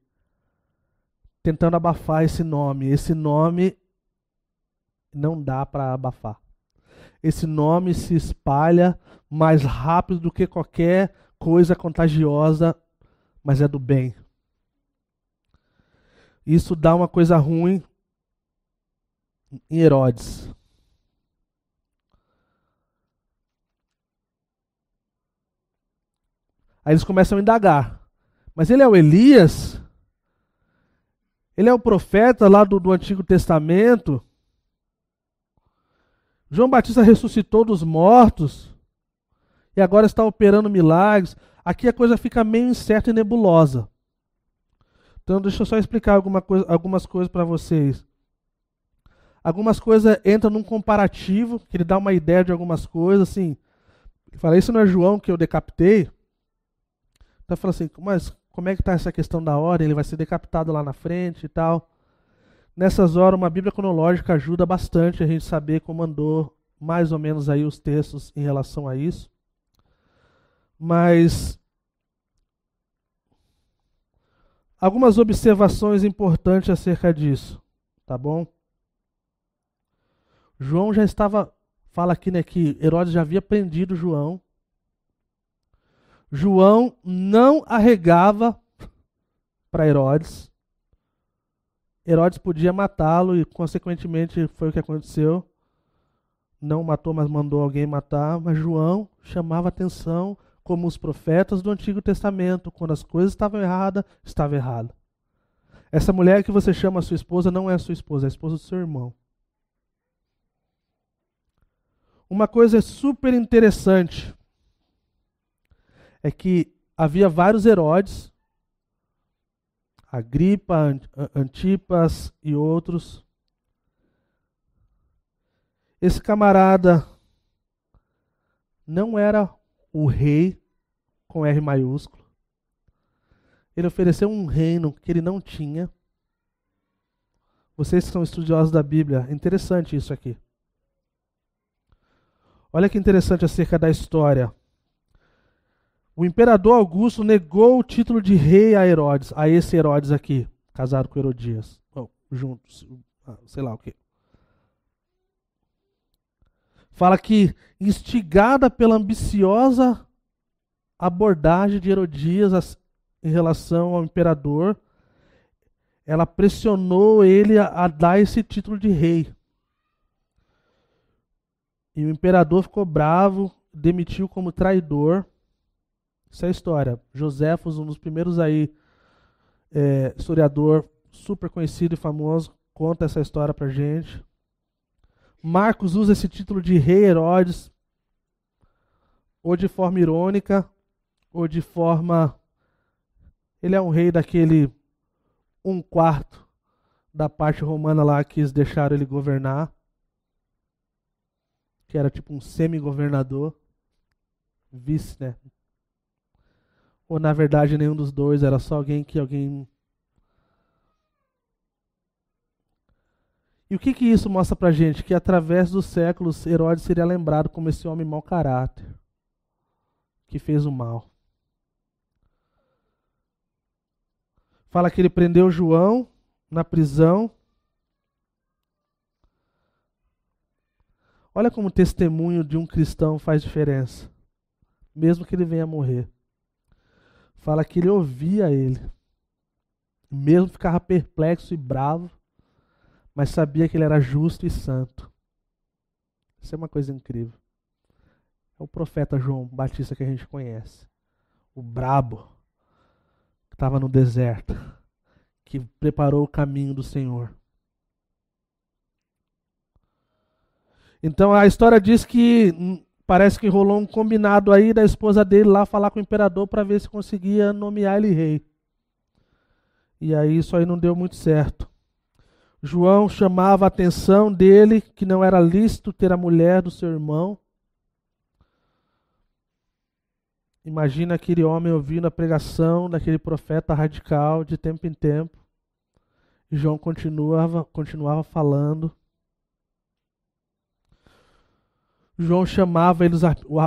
tentando abafar esse nome. Esse nome não dá para abafar esse nome se espalha mais rápido do que qualquer coisa contagiosa, mas é do bem. Isso dá uma coisa ruim em Herodes. Aí eles começam a indagar. Mas ele é o Elias? Ele é o profeta lá do, do Antigo Testamento? João Batista ressuscitou dos mortos e agora está operando milagres. Aqui a coisa fica meio incerta e nebulosa. Então, deixa eu só explicar alguma coisa, algumas coisas para vocês. Algumas coisas entram num comparativo, que ele dá uma ideia de algumas coisas, assim. Ele fala, isso não é João que eu decapitei? Então fala assim, mas como é que está essa questão da hora? Ele vai ser decapitado lá na frente e tal. Nessas horas, uma Bíblia cronológica ajuda bastante a gente saber como andou mais ou menos aí os textos em relação a isso. Mas algumas observações importantes acerca disso, tá bom? João já estava fala aqui né, que Herodes já havia prendido João. João não arregava para Herodes. Herodes podia matá-lo e, consequentemente, foi o que aconteceu. Não matou, mas mandou alguém matar. Mas João chamava atenção como os profetas do Antigo Testamento. Quando as coisas estavam erradas, estava errado. Essa mulher que você chama sua esposa não é sua esposa, é a esposa do seu irmão. Uma coisa é super interessante é que havia vários Herodes Agripa, Antipas e outros. Esse camarada não era o rei com R maiúsculo. Ele ofereceu um reino que ele não tinha. Vocês que são estudiosos da Bíblia, interessante isso aqui. Olha que interessante acerca da história. O imperador Augusto negou o título de rei a Herodes, a esse Herodes aqui, casado com Herodias. Bom, juntos, ah, sei lá o que. Fala que, instigada pela ambiciosa abordagem de Herodias em relação ao imperador, ela pressionou ele a dar esse título de rei. E o imperador ficou bravo, demitiu como traidor isso é história. Josefos, um dos primeiros aí é, historiador super conhecido e famoso, conta essa história pra gente. Marcos usa esse título de rei Herodes, ou de forma irônica, ou de forma. Ele é um rei daquele um quarto da parte romana lá que eles deixaram ele governar, que era tipo um semi-governador, vice, né? Ou na verdade nenhum dos dois, era só alguém que alguém. E o que, que isso mostra pra gente? Que através dos séculos Herodes seria lembrado como esse homem mau caráter, que fez o mal. Fala que ele prendeu João na prisão. Olha como o testemunho de um cristão faz diferença, mesmo que ele venha morrer fala que ele ouvia ele. Mesmo ficava perplexo e bravo, mas sabia que ele era justo e santo. Isso é uma coisa incrível. É o profeta João Batista que a gente conhece. O brabo, que estava no deserto, que preparou o caminho do Senhor. Então a história diz que Parece que rolou um combinado aí da esposa dele lá falar com o imperador para ver se conseguia nomear ele rei. E aí isso aí não deu muito certo. João chamava a atenção dele que não era lícito ter a mulher do seu irmão. Imagina aquele homem ouvindo a pregação daquele profeta radical de tempo em tempo. E João continuava, continuava falando. João chamava eles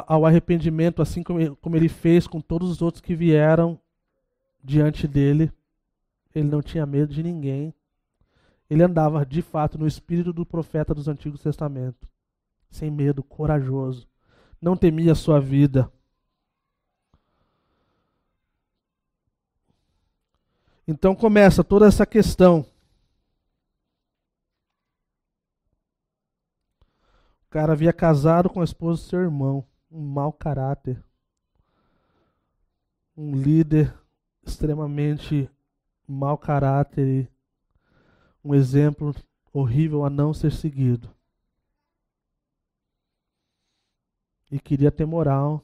ao arrependimento, assim como ele fez com todos os outros que vieram diante dele. Ele não tinha medo de ninguém. Ele andava de fato no espírito do profeta dos Antigos Testamentos, sem medo, corajoso. Não temia a sua vida. Então começa toda essa questão cara havia casado com a esposa do seu irmão. Um mau caráter. Um líder extremamente mau caráter e um exemplo horrível a não ser seguido. E queria ter moral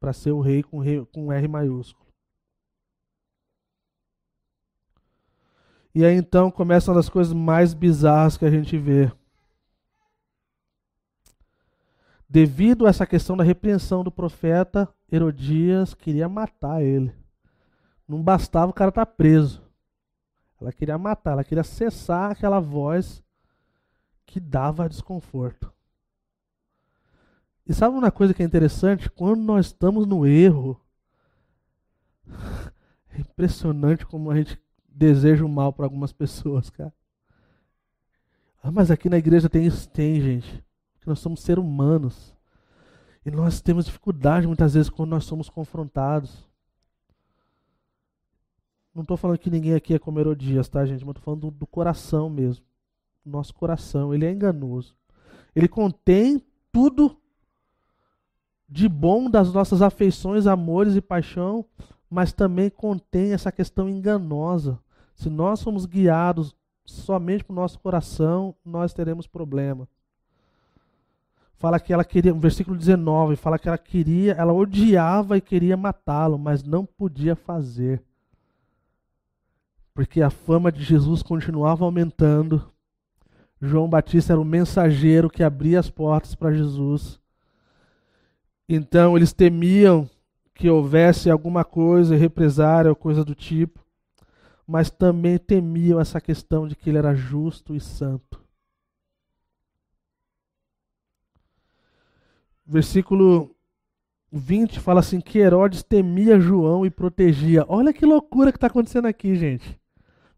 para ser o rei com, rei com R maiúsculo. E aí então começam as coisas mais bizarras que a gente vê. devido a essa questão da repreensão do profeta, Herodias queria matar ele. Não bastava o cara estar tá preso. Ela queria matar, ela queria cessar aquela voz que dava desconforto. E sabe uma coisa que é interessante? Quando nós estamos no erro, (laughs) é impressionante como a gente deseja o mal para algumas pessoas, cara. Ah, mas aqui na igreja tem isso, tem, gente que nós somos seres humanos. E nós temos dificuldade muitas vezes quando nós somos confrontados. Não estou falando que ninguém aqui é como Herodias, tá, gente? Mas estou falando do, do, coração mesmo. Nosso coração, ele é enganoso. Ele contém tudo de bom das nossas afeições, amores e paixão, mas também contém essa questão enganosa. Se nós somos guiados somente o nosso coração, nós teremos problema fala que ela queria, versículo 19, fala que ela queria, ela odiava e queria matá-lo, mas não podia fazer. Porque a fama de Jesus continuava aumentando. João Batista era o mensageiro que abria as portas para Jesus. Então eles temiam que houvesse alguma coisa, represária ou coisa do tipo, mas também temiam essa questão de que ele era justo e santo. versículo 20 fala assim: que Herodes temia João e protegia. Olha que loucura que está acontecendo aqui, gente.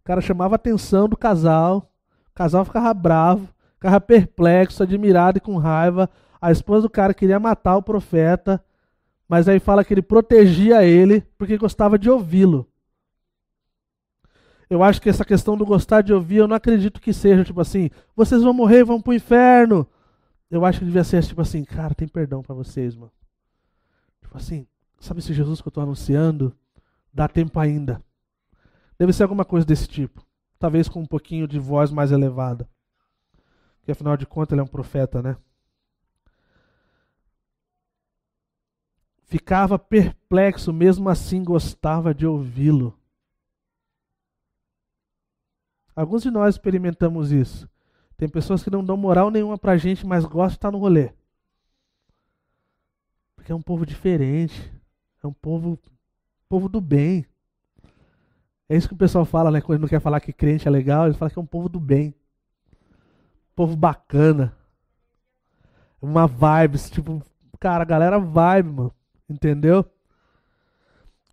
O cara chamava a atenção do casal, o casal ficava bravo, ficava perplexo, admirado e com raiva. A esposa do cara queria matar o profeta, mas aí fala que ele protegia ele porque gostava de ouvi-lo. Eu acho que essa questão do gostar de ouvir, eu não acredito que seja tipo assim: vocês vão morrer e vão pro inferno, eu acho que devia ser tipo assim, cara, tem perdão para vocês, mano. Tipo assim, sabe esse Jesus que eu tô anunciando? Dá tempo ainda. Deve ser alguma coisa desse tipo. Talvez com um pouquinho de voz mais elevada. Porque afinal de contas ele é um profeta, né? Ficava perplexo, mesmo assim gostava de ouvi-lo. Alguns de nós experimentamos isso. Tem pessoas que não dão moral nenhuma pra gente, mas gostam de estar tá no rolê. Porque é um povo diferente. É um povo, povo do bem. É isso que o pessoal fala, né? Quando não quer falar que crente é legal, ele fala que é um povo do bem. Um povo bacana. Uma vibe, tipo, cara, a galera vibe, mano. Entendeu?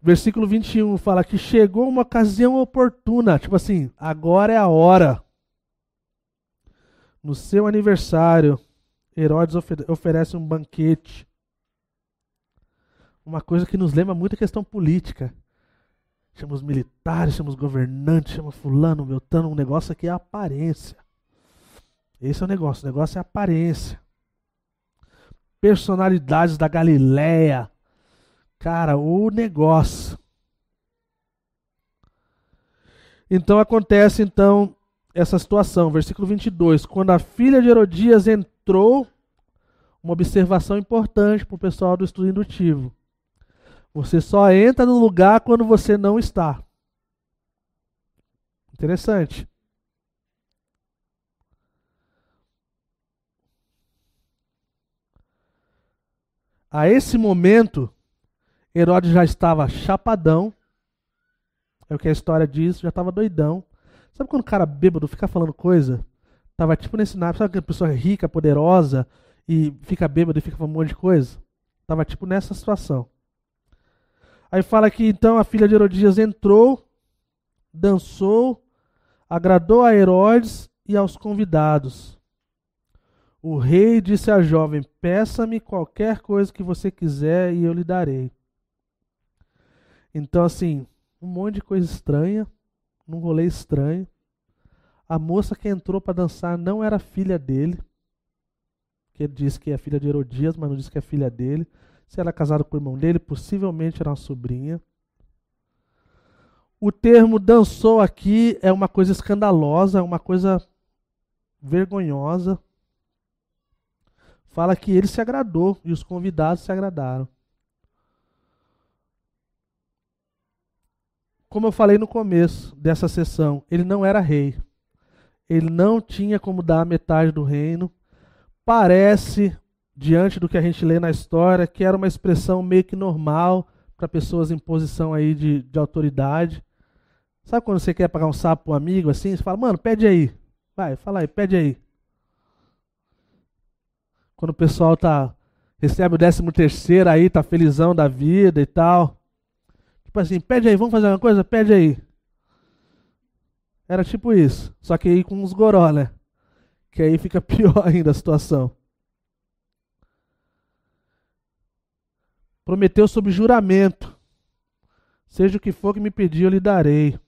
Versículo 21 fala que chegou uma ocasião oportuna. Tipo assim, agora é a hora. No seu aniversário, Herodes oferece um banquete. Uma coisa que nos lembra muito a questão política. Chama os militares, chama os governantes, chama fulano, tano, Um negócio aqui é aparência. Esse é o negócio. O negócio é aparência. Personalidades da Galileia. Cara, o negócio. Então acontece então essa situação. Versículo 22. Quando a filha de Herodias entrou, uma observação importante para o pessoal do estudo indutivo. Você só entra no lugar quando você não está. Interessante. A esse momento, Herodes já estava chapadão. É o que a história diz, já estava doidão. Sabe quando o cara bêbado fica falando coisa? Tava tipo nesse naipe, sabe aquela pessoa rica, poderosa e fica bêbado e fica falando um monte de coisa? Tava tipo nessa situação. Aí fala que então a filha de Herodias entrou, dançou, agradou a Herodes e aos convidados. O rei disse à jovem: Peça-me qualquer coisa que você quiser e eu lhe darei. Então, assim, um monte de coisa estranha, num rolê estranho. A moça que entrou para dançar não era filha dele, que ele diz que é filha de Herodias, mas não diz que é filha dele. Se ela é casada com o irmão dele, possivelmente era uma sobrinha. O termo dançou aqui é uma coisa escandalosa, é uma coisa vergonhosa. Fala que ele se agradou e os convidados se agradaram. Como eu falei no começo dessa sessão, ele não era rei ele não tinha como dar a metade do reino. Parece, diante do que a gente lê na história, que era uma expressão meio que normal para pessoas em posição aí de, de autoridade. Sabe quando você quer pagar um sapo para um amigo assim? Você fala, mano, pede aí. Vai, fala aí, pede aí. Quando o pessoal tá, recebe o décimo terceiro aí, tá felizão da vida e tal. Tipo assim, pede aí, vamos fazer uma coisa? Pede aí. Era tipo isso, só que aí com uns goró, né? Que aí fica (laughs) pior ainda a situação. Prometeu sob juramento: Seja o que for que me pedir, eu lhe darei.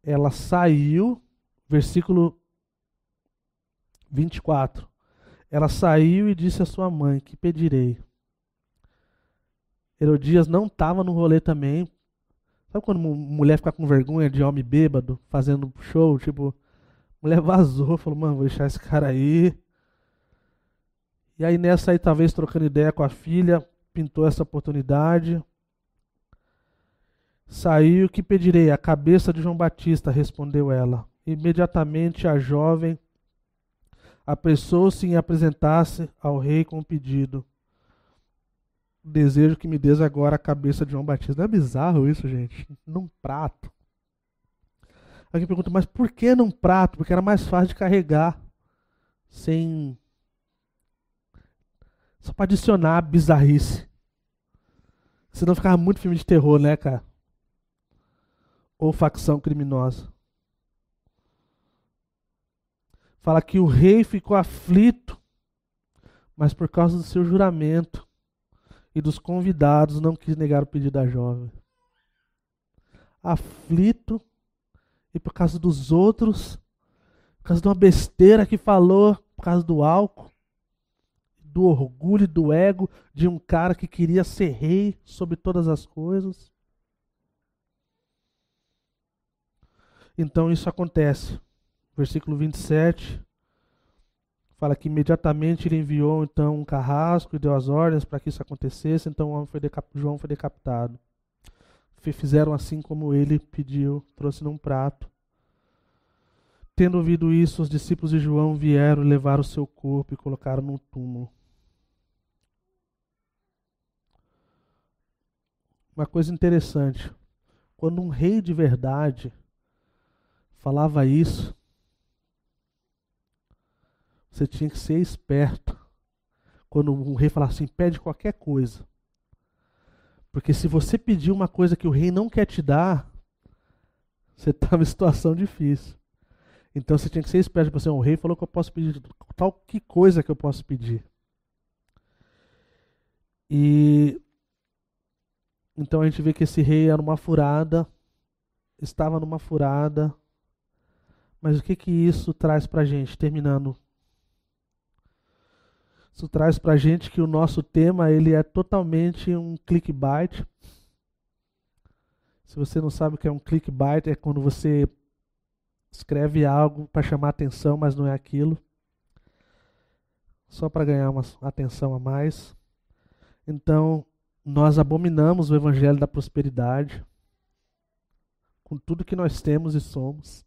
Ela saiu, versículo 24. Ela saiu e disse à sua mãe: Que pedirei? Herodias não estava no rolê também, Sabe quando mulher fica com vergonha de homem bêbado fazendo show? Tipo, mulher vazou, falou, mano, vou deixar esse cara aí. E aí nessa aí, talvez trocando ideia com a filha, pintou essa oportunidade. Saiu, que pedirei? A cabeça de João Batista, respondeu ela. Imediatamente a jovem apressou-se em apresentar-se ao rei com o pedido. Desejo que me des agora a cabeça de João Batista. Não é bizarro isso, gente? Num prato. Alguém pergunta, mas por que num prato? Porque era mais fácil de carregar. Sem. Só para adicionar bizarrice. Senão ficava muito filme de terror, né, cara? Ou facção criminosa. Fala que o rei ficou aflito, mas por causa do seu juramento e dos convidados não quis negar o pedido da jovem. Aflito, e por causa dos outros, por causa de uma besteira que falou, por causa do álcool, do orgulho e do ego de um cara que queria ser rei sobre todas as coisas. Então isso acontece. Versículo 27. Fala que imediatamente ele enviou então um carrasco e deu as ordens para que isso acontecesse, então foi João foi decapitado. Fizeram assim como ele pediu, trouxe num prato. Tendo ouvido isso, os discípulos de João vieram levar o seu corpo e colocaram no túmulo. Uma coisa interessante, quando um rei de verdade falava isso, você tinha que ser esperto. Quando um rei falar assim, pede qualquer coisa. Porque se você pedir uma coisa que o rei não quer te dar, você está numa (laughs) situação difícil. Então você tinha que ser esperto. Tipo assim, o rei falou que eu posso pedir tal que coisa que eu posso pedir. E então a gente vê que esse rei era uma furada, estava numa furada. Mas o que que isso traz para gente? Terminando isso traz para a gente que o nosso tema ele é totalmente um clickbait. Se você não sabe o que é um clickbait, é quando você escreve algo para chamar atenção, mas não é aquilo. Só para ganhar uma atenção a mais. Então, nós abominamos o evangelho da prosperidade com tudo que nós temos e somos.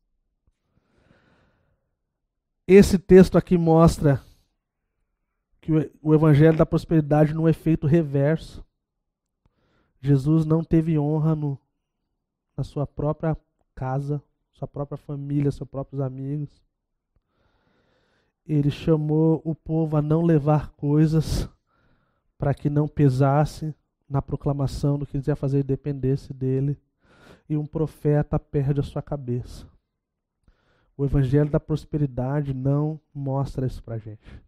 Esse texto aqui mostra que o evangelho da prosperidade no efeito reverso. Jesus não teve honra no, na sua própria casa, sua própria família, seus próprios amigos. Ele chamou o povo a não levar coisas para que não pesasse na proclamação do que ele ia fazer e dependesse dele. E um profeta perde a sua cabeça. O evangelho da prosperidade não mostra isso para gente.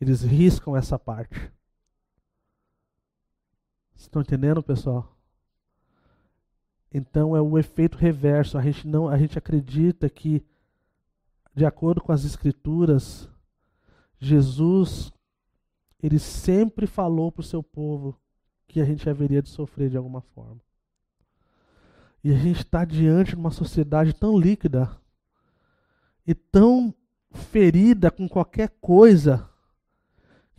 Eles riscam essa parte. Estão entendendo, pessoal? Então é o efeito reverso. A gente não, a gente acredita que de acordo com as escrituras, Jesus ele sempre falou para o seu povo que a gente haveria de sofrer de alguma forma. E a gente está diante de uma sociedade tão líquida e tão ferida com qualquer coisa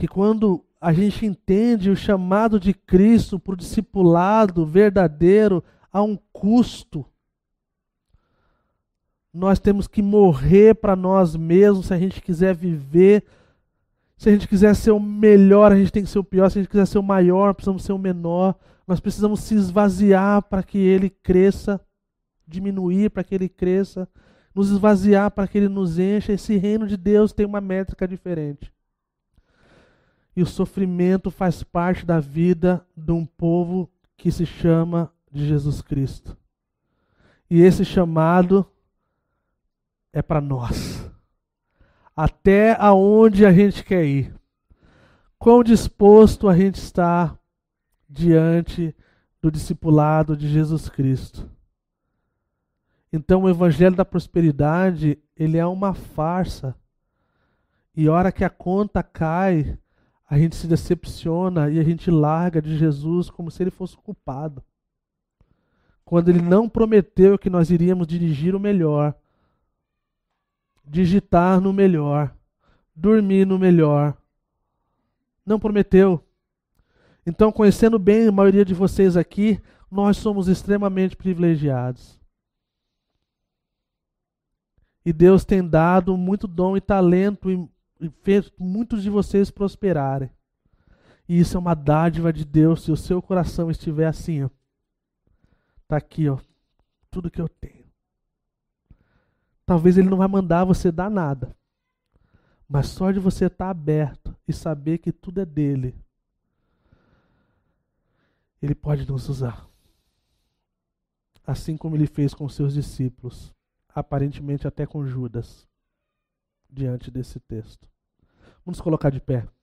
que quando a gente entende o chamado de Cristo para o discipulado verdadeiro a um custo, nós temos que morrer para nós mesmos se a gente quiser viver. Se a gente quiser ser o melhor, a gente tem que ser o pior. Se a gente quiser ser o maior, precisamos ser o menor. Nós precisamos se esvaziar para que ele cresça, diminuir para que ele cresça, nos esvaziar para que ele nos encha. Esse reino de Deus tem uma métrica diferente. E o sofrimento faz parte da vida de um povo que se chama de Jesus Cristo. E esse chamado é para nós. Até aonde a gente quer ir. Quão disposto a gente está diante do discipulado de Jesus Cristo. Então o evangelho da prosperidade, ele é uma farsa. E hora que a conta cai, a gente se decepciona e a gente larga de Jesus como se ele fosse o culpado. Quando ele não prometeu que nós iríamos dirigir o melhor, digitar no melhor, dormir no melhor. Não prometeu. Então, conhecendo bem a maioria de vocês aqui, nós somos extremamente privilegiados. E Deus tem dado muito dom e talento e fez muitos de vocês prosperarem. E isso é uma dádiva de Deus se o seu coração estiver assim, ó. Tá aqui, ó. Tudo que eu tenho. Talvez ele não vai mandar você dar nada. Mas só de você estar tá aberto e saber que tudo é dele, ele pode nos usar. Assim como ele fez com seus discípulos, aparentemente até com Judas, diante desse texto. Vamos colocar de pé.